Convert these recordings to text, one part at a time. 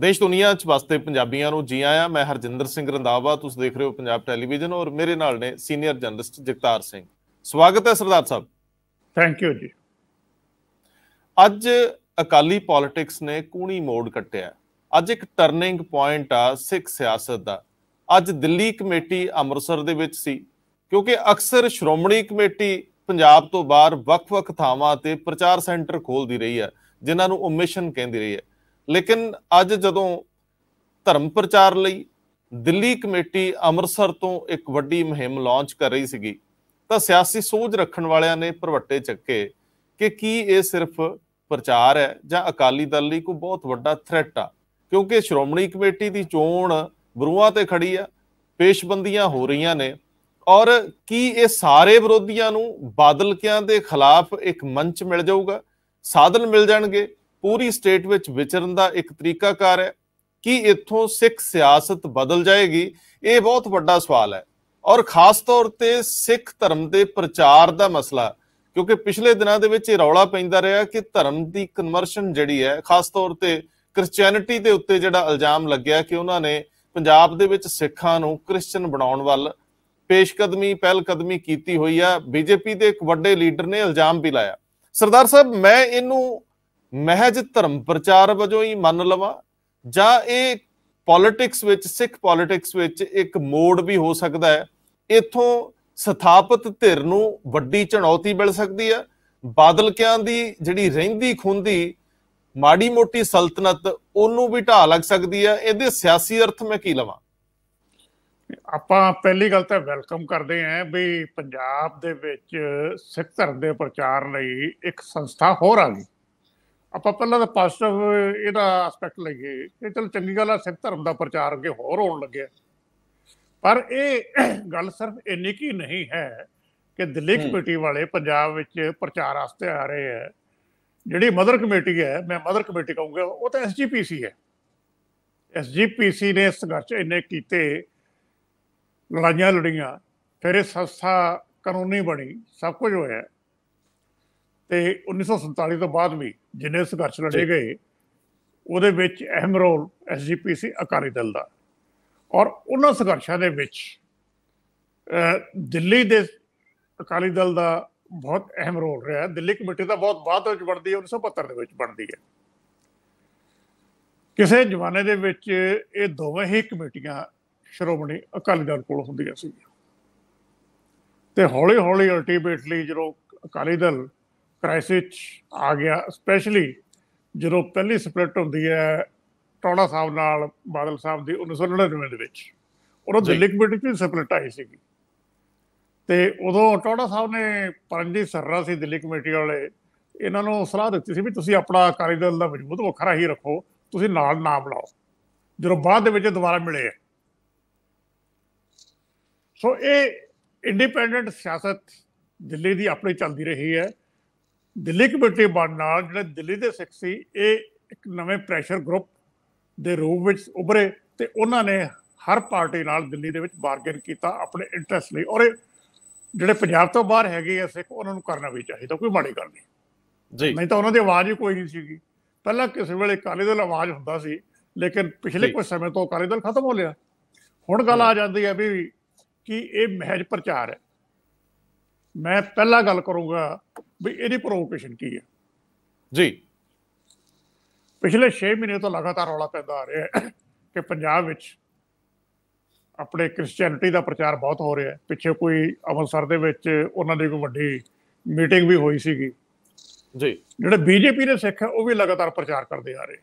ਦੇਸ਼ ਦੁਨੀਆ 'ਚ ਵਸਦੇ ਪੰਜਾਬੀਆਂ ਨੂੰ ਜੀ ਆਇਆਂ ਮੈਂ ਹਰਜਿੰਦਰ ਸਿੰਘ ਰੰਦਾਵਾ ਤੁਸੀਂ ਦੇਖ ਰਹੇ ਹੋ ਪੰਜਾਬ ਟੈਲੀਵਿਜ਼ਨ ਔਰ ਮੇਰੇ ਨਾਲ ਨੇ ਸੀਨੀਅਰ ਜਰਨਲਿਸਟ ਜਗਤਾਰ ਸਿੰਘ ਸਵਾਗਤ ਹੈ ਸਰਦਾਰ ਸਾਹਿਬ ਥੈਂਕ ਯੂ ਜੀ ਅੱਜ ਅਕਾਲੀ ਪੋਲਿਟਿਕਸ ਨੇ ਕੂਣੀ ਮੋੜ ਕੱਟਿਆ ਅੱਜ ਇੱਕ ਟਰਨਿੰਗ ਪੁਆਇੰਟ ਆ ਸਿੱਖ ਸਿਆਸਤ ਦਾ ਅੱਜ ਦਿੱਲੀ ਕਮੇਟੀ ਅੰਮ੍ਰਿਤਸਰ ਦੇ ਵਿੱਚ ਸੀ ਕਿਉਂਕਿ ਅਕਸਰ ਸ਼੍ਰੋਮਣੀ ਕਮੇਟੀ ਪੰਜਾਬ ਤੋਂ ਬਾਹਰ ਵੱਖ-ਵੱਖ ਥਾਵਾਂ ਤੇ ਪ੍ਰਚਾਰ ਸੈਂਟਰ ਖੋਲਦੀ ਰਹੀ ਹੈ ਜਿਨ੍ਹਾਂ ਨੂੰ ਉਹ ਮਿਸ਼ਨ ਕਹਿੰਦੀ ਰਹੀ ਹੈ ਲੇਕਿਨ ਅੱਜ ਜਦੋਂ ਧਰਮ ਪ੍ਰਚਾਰ ਲਈ ਦਿੱਲੀ ਕਮੇਟੀ ਅੰਮ੍ਰਿਤਸਰ ਤੋਂ ਇੱਕ ਵੱਡੀ ਮੁਹਿੰਮ ਲਾਂਚ ਕਰ ਰਹੀ ਸੀਗੀ ਤਾਂ ਸਿਆਸੀ ਸੋਝ ਰੱਖਣ ਵਾਲਿਆਂ ਨੇ ਪਰਵੱਟੇ ਚੱਕੇ ਕਿ ਕੀ ਇਹ ਸਿਰਫ ਪ੍ਰਚਾਰ ਹੈ ਜਾਂ ਅਕਾਲੀ ਦਲ ਲਈ ਕੋਈ ਬਹੁਤ ਵੱਡਾ ਥ੍ਰੈਟ ਆ ਕਿਉਂਕਿ ਸ਼੍ਰੋਮਣੀ ਕਮੇਟੀ ਦੀ ਚੋਣ ਬਰੂਆਂ ਤੇ ਖੜੀ ਆ ਪੇਸ਼ਬੰਦੀਆਂ ਹੋ ਰਹੀਆਂ ਨੇ ਔਰ ਕੀ ਇਹ ਸਾਰੇ ਵਿਰੋਧੀਆਂ ਨੂੰ ਬਾਦਲ ਕਿਆਂ ਦੇ ਖਿਲਾਫ ਇੱਕ ਮੰਚ ਮਿਲ ਜਾਊਗਾ ਸਾਧਨ ਮਿਲ ਜਾਣਗੇ ਪੂਰੀ ਸਟੇਟ ਵਿੱਚ ਵਿਚਰਨ ਦਾ ਇੱਕ ਤਰੀਕਾਕਾਰ ਹੈ ਕਿ ਇੱਥੋਂ ਸਿੱਖ ਸਿਆਸਤ ਬਦਲ ਜਾਏਗੀ ਇਹ ਬਹੁਤ ਵੱਡਾ ਸਵਾਲ ਹੈ ਔਰ ਖਾਸ ਤੌਰ ਤੇ ਸਿੱਖ ਧਰਮ ਦੇ ਪ੍ਰਚਾਰ ਦਾ ਮਸਲਾ ਕਿਉਂਕਿ ਪਿਛਲੇ ਦਿਨਾਂ ਦੇ ਵਿੱਚ ਇਹ ਰੌਲਾ ਪੈਂਦਾ ਰਿਹਾ ਕਿ ਧਰਮ ਦੀ ਕਨਵਰਸ਼ਨ ਜਿਹੜੀ ਹੈ ਖਾਸ ਤੌਰ ਤੇ ਕ੍ਰਿਸਚੀਅਨਿਟੀ ਦੇ ਉੱਤੇ ਜਿਹੜਾ ਇਲਜ਼ਾਮ ਲੱਗਿਆ ਕਿ ਉਹਨਾਂ ਨੇ ਪੰਜਾਬ ਦੇ ਵਿੱਚ ਸਿੱਖਾਂ ਨੂੰ ਕ੍ਰਿਸਚੀਅਨ ਬਣਾਉਣ ਵੱਲ ਪੇਸ਼ਕਦਮੀ ਪਹਿਲਕਦਮੀ ਕੀਤੀ ਹੋਈ ਆ ਬੀਜੇਪੀ ਦੇ ਇੱਕ ਵੱਡੇ ਲੀਡਰ ਨੇ ਇਲਜ਼ਾਮ ਵੀ ਲਾਇਆ ਸਰਦਾਰ ਸਾਹਿਬ ਮੈਂ ਇਹਨੂੰ ਮਹਿਜ ਧਰਮ ਪ੍ਰਚਾਰ ਵਜੋਂ ਹੀ ਮੰਨ ਲਵਾਂ ਜਾਂ ਇਹ ਪੋਲਿਟਿਕਸ ਵਿੱਚ ਸਿੱਖ ਪੋਲਿਟਿਕਸ ਵਿੱਚ ਇੱਕ ਮੋੜ ਵੀ ਹੋ ਸਕਦਾ ਹੈ ਇਥੋਂ ਸਥਾਪਿਤ ਧਿਰ ਨੂੰ ਵੱਡੀ ਚੁਣੌਤੀ ਮਿਲ ਸਕਦੀ ਹੈ ਬਾਦਲ ਕਿਆਂ ਦੀ ਜਿਹੜੀ ਰਹਿੰਦੀ ਖੁੰਦੀ ਮਾੜੀ ਮੋਟੀ ਸਲਤਨਤ ਉਹਨੂੰ ਵੀ ਢਾਹ ਲੱਗ ਸਕਦੀ ਹੈ ਇਹਦੇ ਸਿਆਸੀ ਅਰਥ ਮੈਂ ਕੀ ਲਵਾਂ ਆਪਾਂ ਪਹਿਲੀ ਗੱਲ ਤਾਂ ਵੈਲਕਮ ਕਰਦੇ ਆਂ ਵੀ ਪੰਜਾਬ ਦੇ ਵਿੱਚ ਸਿੱਖ ਧਰਮ ਦੇ ਪ੍ਰਚਾਰ ਲਈ ਇੱਕ ਸੰਸਥਾ ਹੋਰ ਆ ਗਈ ਆਪਾਂ ਪਹਿਲਾਂ ਤਾਂ ਪੋਜ਼ਿਟਿਵ ਇਹਦਾ ਐਸਪੈਕਟ ਲਈਏ ਕਿ ਚਲ ਚੰਗੀ ਗੱਲ ਆ ਸਿੱਖ ਧਰਮ ਦਾ ਪ੍ਰਚਾਰ ਅੱਗੇ ਹੋਰ ਹੋਣ ਲੱਗਿਆ ਪਰ ਇਹ ਗੱਲ ਸਿਰਫ ਇੰਨੀ ਕੀ ਨਹੀਂ ਹੈ ਕਿ ਦਿੱਲੀ ਕਮੇਟੀ ਵਾਲੇ ਪੰਜਾਬ ਵਿੱਚ ਪ੍ਰਚਾਰ ਆਸਤੇ ਆ ਰਹੇ ਆ ਜਿਹੜੀ ਮਦਰ ਕਮੇਟੀ ਹੈ ਮੈਂ ਮਦਰ ਕਮੇਟੀ ਕਹੂੰਗਾ ਉਹ ਤਾਂ ਐਸਜੀਪੀਸੀ ਹੈ ਐਸਜੀਪੀਸੀ ਨੇ ਸੰਘਰਸ਼ ਇੰਨੇ ਕੀਤੇ ਲੜਾਈਆਂ ਲੜੀਆਂ ਫਿਰ ਇਹ ਸੰਸਥਾ ਕਾਨੂੰਨੀ ਬਣੀ ਸਭ ਕੁਝ ਹੋਇਆ ਤੇ 1947 ਤੋਂ ਬਾਅਦ ਵੀ ਜਿਹਨੇ ਸੰਘਰਸ਼ ਲੜੇ ਗਏ ਉਹਦੇ ਵਿੱਚ ਅਹਿਮ ਰੋਲ ਐਸਜੀਪੀਸੀ ਅਕਾਲੀ ਦਲ ਦਾ ਔਰ ਉਹਨਾਂ ਸੰਘਰਸ਼ਾਂ ਦੇ ਵਿੱਚ ਦਿੱਲੀ ਦੇ ਅਕਾਲੀ ਦਲ ਦਾ ਬਹੁਤ ਅਹਿਮ ਰੋਲ ਰਿਹਾ ਦਿੱਲੀ ਕਮੇਟੀ ਦਾ ਬਹੁਤ ਬਾਅਦ ਵਿੱਚ ਬਣਦੀ ਹੈ 1972 ਦੇ ਵਿੱਚ ਬਣਦੀ ਹੈ ਕਿਸੇ ਜਵਾਨੇ ਦੇ ਵਿੱਚ ਇਹ ਦੋਵੇਂ ਹੀ ਕਮੇਟੀਆਂ ਸ਼੍ਰੋਮਣੀ ਅਕਾਲੀ ਦਲ ਕੋਲ ਹੁੰਦੀਆਂ ਸੀ ਤੇ ਹੌਲੀ ਹੌਲੀ ਅਲਟੀਮੇਟਲੀ ਜਦੋਂ ਅਕਾਲੀ ਦਲ ਕ੍ਰਾਈਸਿਸ ਆ ਗਿਆ ਸਪੈਸ਼ਲੀ ਜਦੋਂ ਪਹਿਲੀ ਸਪਲਿਟ ਹੁੰਦੀ ਹੈ ਟੌੜਾ ਸਾਹਿਬ ਨਾਲ ਬਾਦਲ ਸਾਹਿਬ ਦੀ 1999 ਦੇ ਵਿੱਚ ਉਦੋਂ ਦਿੱਲੀ ਕਮੇਟੀ ਦੀ ਸਪਲਿਟ ਆਈ ਸੀ ਤੇ ਉਦੋਂ ਟੌੜਾ ਸਾਹਿਬ ਨੇ ਪਰਮਜੀਤ ਸਰਰਾ ਸੀ ਦਿੱਲੀ ਕਮੇਟੀ ਵਾਲੇ ਇਹਨਾਂ ਨੂੰ ਸਲਾਹ ਦਿੱਤੀ ਸੀ ਵੀ ਤੁਸੀਂ ਆਪਣਾ ਅਕਾਲੀ ਦਲ ਦਾ ਮਜ਼ਬੂਤ ਵੱਖਰਾ ਹੀ ਰੱਖੋ ਤੁਸੀਂ ਨਾਲ ਨਾ ਬਣਾਓ ਜਦੋਂ ਬਾਅਦ ਦੇ ਵਿੱਚ ਦੁਬਾਰਾ ਮਿਲੇ ਸੋ ਇਹ ਇੰਡੀਪੈਂਡੈਂਟ ਸਿਆਸਤ ਦਿੱਲੀ ਦੀ ਆਪਣੀ ਚੱਲਦੀ ਰਹੀ ਹੈ ਦਿੱਲੀ ਕਮੇਟੀ ਬਣ ਨਾਲ ਜਿਹੜੇ ਦਿੱਲੀ ਦੇ ਸਿੱਖ ਸੀ ਇਹ ਇੱਕ ਨਵੇਂ ਪ੍ਰੈਸ਼ਰ ਗਰੁੱਪ ਦੇ ਰੂਪ ਵਿੱਚ ਉਭਰੇ ਤੇ ਉਹਨਾਂ ਨੇ ਹਰ ਪਾਰਟੀ ਨਾਲ ਦਿੱਲੀ ਦੇ ਵਿੱਚ ਬਾਰਗੇਨ ਕੀਤਾ ਆਪਣੇ ਇੰਟਰਸਟ ਲਈ ਔਰ ਜਿਹੜੇ ਪੰਜਾਬ ਤੋਂ ਬਾਹਰ ਹੈਗੇ ਐ ਸਿੱਖ ਉਹਨਾਂ ਨੂੰ ਕਰਨਾ ਵੀ ਚਾਹੀਦਾ ਕੋਈ ਮਾੜੀ ਗੱਲ ਨਹੀਂ ਜੀ ਨਹੀਂ ਤਾਂ ਉਹਨਾਂ ਦੀ ਆਵਾਜ਼ ਹੀ ਕੋਈ ਨਹੀਂ ਸੀਗੀ ਪਹਿਲਾਂ ਕਿਸੇ ਵੇਲੇ ਕਾਲੇ ਦਲ ਆਵਾਜ਼ ਹੁੰਦਾ ਸੀ ਲੇਕਿਨ ਪਿਛਲੇ ਕੁਝ ਸਮੇਂ ਤੋਂ ਕਾਲੇ ਦਲ ਖਤਮ ਹੋ ਲਿਆ ਹੁਣ ਗੱਲ ਆ ਜਾਂਦੀ ਹੈ ਵੀ ਕਿ ਇਹ ਮਹਿਜ ਪ੍ਰਚਾਰ ਹੈ ਮੈਂ ਪਹਿਲਾਂ ਗੱਲ ਕਰੂੰਗਾ ਵੀ ਇਹਦੀ ਪ੍ਰੋਵੋਕੇਸ਼ਨ ਕੀ ਹੈ ਜੀ ਪਿਛਲੇ 6 ਮਹੀਨੇ ਤੋਂ ਲਗਾਤਾਰ ਰੌਲਾ ਪੈਂਦਾ ਆ ਰਿਹਾ ਹੈ ਕਿ ਪੰਜਾਬ ਵਿੱਚ ਆਪਣੇ ਕ੍ਰਿਸਚੀਅਨਿਟੀ ਦਾ ਪ੍ਰਚਾਰ ਬਹੁਤ ਹੋ ਰਿਹਾ ਹੈ ਪਿੱਛੇ ਕੋਈ ਅਮਰਸਰ ਦੇ ਵਿੱਚ ਉਹਨਾਂ ਦੀ ਕੋਈ ਵੱਡੀ ਮੀਟਿੰਗ ਵੀ ਹੋਈ ਸੀਗੀ ਜੀ ਜਿਹੜੇ ਬੀਜੇਪੀ ਦੇ ਸਿੱਖ ਉਹ ਵੀ ਲਗਾਤਾਰ ਪ੍ਰਚਾਰ ਕਰਦੇ ਆ ਰਹੇ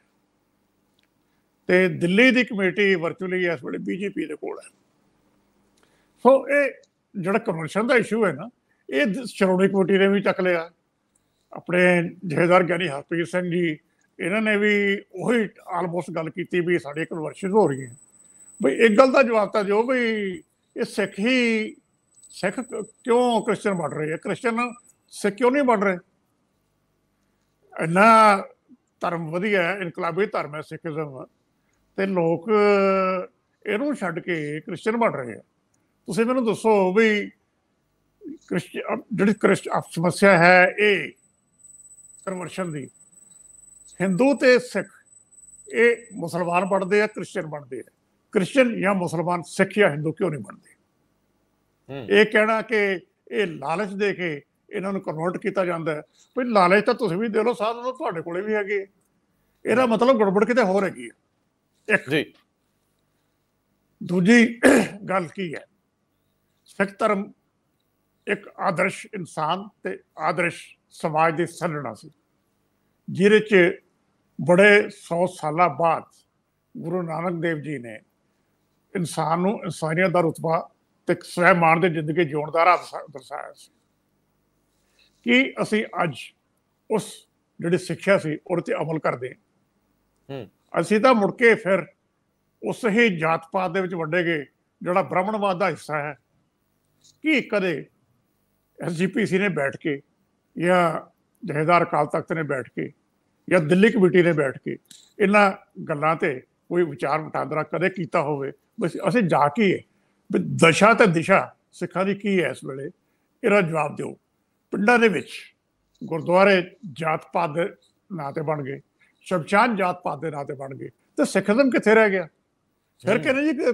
ਤੇ ਦਿੱਲੀ ਦੀ ਕਮੇਟੀ ਵਰਚੁਅਲੀ ਇਸ ਵੇਲੇ ਬੀਜੇਪੀ ਦੇ ਕੋਲ ਹੈ ਸੋ ਇਹ ਜਿਹੜਾ ਕਨਵਰਸ਼ਨ ਦਾ ਇਸ਼ੂ ਹੈ ਨਾ ਇਹ ਸ਼੍ਰੋਮਣੀ ਕਮੇਟੀ ਨੇ ਵੀ ਚੱਕ ਲਿਆ ਆਪਣੇ ਜਹੇਦਾਰ ਗਿਆਨੀ ਹਰਪ੍ਰੀਤ ਸਿੰਘ ਜੀ ਇਹਨਾਂ ਨੇ ਵੀ ਉਹੀ ਆਲਮੋਸਟ ਗੱਲ ਕੀਤੀ ਵੀ ਸਾਡੇ ਕਨਵਰਸ਼ਨ ਹੋ ਰਹੀ ਹੈ ਬਈ ਇੱਕ ਗੱਲ ਦਾ ਜਵਾਬ ਤਾਂ ਦਿਓ ਵੀ ਇਹ ਸਿੱਖ ਹੀ ਸਿੱਖ ਕਿਉਂ ਕ੍ਰਿਸਚੀਅਨ ਬਣ ਰਹੇ ਹੈ ਕ੍ਰਿਸਚੀਅਨ ਸਿੱਖ ਕਿਉਂ ਨਹੀਂ ਬਣ ਰਹੇ ਇੰਨਾ ਧਰਮ ਵਧੀਆ ਹੈ ਇਨਕਲਾਬੀ ਧਰਮ ਹੈ ਜਨ ਤੇ ਲੋਕ ਇਹਨੂੰ ਛੱਡ ਕੇ ਕ੍ਰਿਸਚੀਅਨ ਬਣ ਰਹੇ ਆ ਤੁਸੀਂ ਮੈਨੂੰ ਦੱਸੋ ਵੀ ਜਿਹੜੀ ਸਮੱਸਿਆ ਹੈ ਇਹ ਕਨਵਰਸ਼ਨ ਦੀ ਹਿੰਦੂ ਤੇ ਸਿੱਖ ਇਹ ਮੁਸਲਮਾਨ ਬਣਦੇ ਆ ਕ੍ਰਿਸਚੀਅਨ ਬਣਦੇ ਆ ਕ੍ਰਿਸਚੀਅਨ ਜਾਂ ਮੁਸਲਮਾਨ ਸਿੱਖ ਜਾਂ ਹਿੰਦੂ ਕਿਉਂ ਨਹੀਂ ਬਣਦੇ ਇਹ ਕਹਿਣਾ ਕਿ ਇਹ ਲਾਲਚ ਦੇ ਕੇ ਇਹਨਾਂ ਨੂੰ ਕਨਵਰਟ ਕੀਤਾ ਜਾਂਦਾ ਹੈ ਭਈ ਲਾਲਚ ਤਾਂ ਤੁਸੀਂ ਵੀ ਦੇ ਲਓ ਸਾਧ ਨੂੰ ਤੁਹਾਡੇ ਕੋਲੇ ਵੀ ਹੈਗੇ ਇਹਦਾ ਮਤਲਬ ਗੜਬੜ ਕਿਤੇ ਹੋਰ ਹੈਗੀ ਹੈ ਇੱਕ ਜੀ ਦੂਜੀ ਗੱਲ ਕੀ ਹੈ ਸਿੱਖ ਧਰਮ ਇੱਕ ਆਦਰਸ਼ ਇਨਸਾਨ ਤੇ ਆਦਰਸ਼ ਸਮਾਜ ਦੀ ਸੱਜਣਾ ਸੀ ਜਿਹਦੇ 'ਚ ਬੜੇ 100 ਸਾਲਾਂ ਬਾਅਦ ਗੁਰੂ ਨਾਨਕ ਦੇਵ ਜੀ ਨੇ ਇਨਸਾਨ ਨੂੰ ਇਨਸਾਨੀਅਤ ਦਾ ਰੁਤਬਾ ਤੇ ਸਹਿਮਾਨ ਦੇ ਜ਼ਿੰਦਗੀ ਜਿਉਣ ਦਾ ਰਾਹ ਦਰਸਾਇਆ ਸੀ ਕਿ ਅਸੀਂ ਅੱਜ ਉਸ ਜਿਹੜੀ ਸਿੱਖਿਆ ਸੀ ਉਹਦੇ ਤੇ ਅਮਲ ਕਰਦੇ ਹਾਂ ਅਸੀਂ ਤਾਂ ਮੁੜ ਕੇ ਫਿਰ ਉਸ ਹੀ ਜਾਤ ਪਾਤ ਦੇ ਵਿੱਚ ਵੱਡੇ ਗਏ ਜਿਹੜਾ ਬ੍ਰਾਹਮਣਵਾਦ ਦਾ ਹਿੱਸਾ ਹੈ ਕੀ ਕਰੇ ਐਸਜੀਪੀਸੀ ਨੇ ਬੈਠ ਕੇ ਜਾਂ ਜਹੇਦਾਰ ਕਾਲ ਤਖਤ ਨੇ ਬੈਠ ਕੇ ਜਾਂ ਦਿੱਲੀ ਕਮੇਟੀ ਨੇ ਬੈਠ ਕੇ ਇਹਨਾਂ ਗੱਲਾਂ ਤੇ ਕੋਈ ਵਿਚਾਰ ਵਟਾਂਦਰਾ ਕਦੇ ਕੀਤਾ ਹੋਵੇ ਬਸ ਅਸੀਂ ਜਾ ਕੇ ਦਸ਼ਾ ਤੇ ਦਿਸ਼ਾ ਸਿੱਖਾਂ ਦੀ ਕੀ ਹੈ ਇਸ ਵੇਲੇ ਇਹਦਾ ਜਵਾਬ ਦਿਓ ਪਿੰਡਾਂ ਦੇ ਵਿੱਚ ਗੁਰਦੁਆਰੇ ਜਾਤ ਪਾਤ ਦੇ ਨਾਂ ਤੇ ਬਣ ਗਏ ਸ਼ਬਚਾਨ ਜਾਤ ਪਾਤ ਦੇ ਨਾਂ ਤੇ ਬਣ ਗਏ ਤੇ ਸਿੱਖਦਮ ਕਿੱਥੇ ਰਹਿ ਗਿਆ ਫਿਰ ਕਹਿੰਦੇ ਜੀ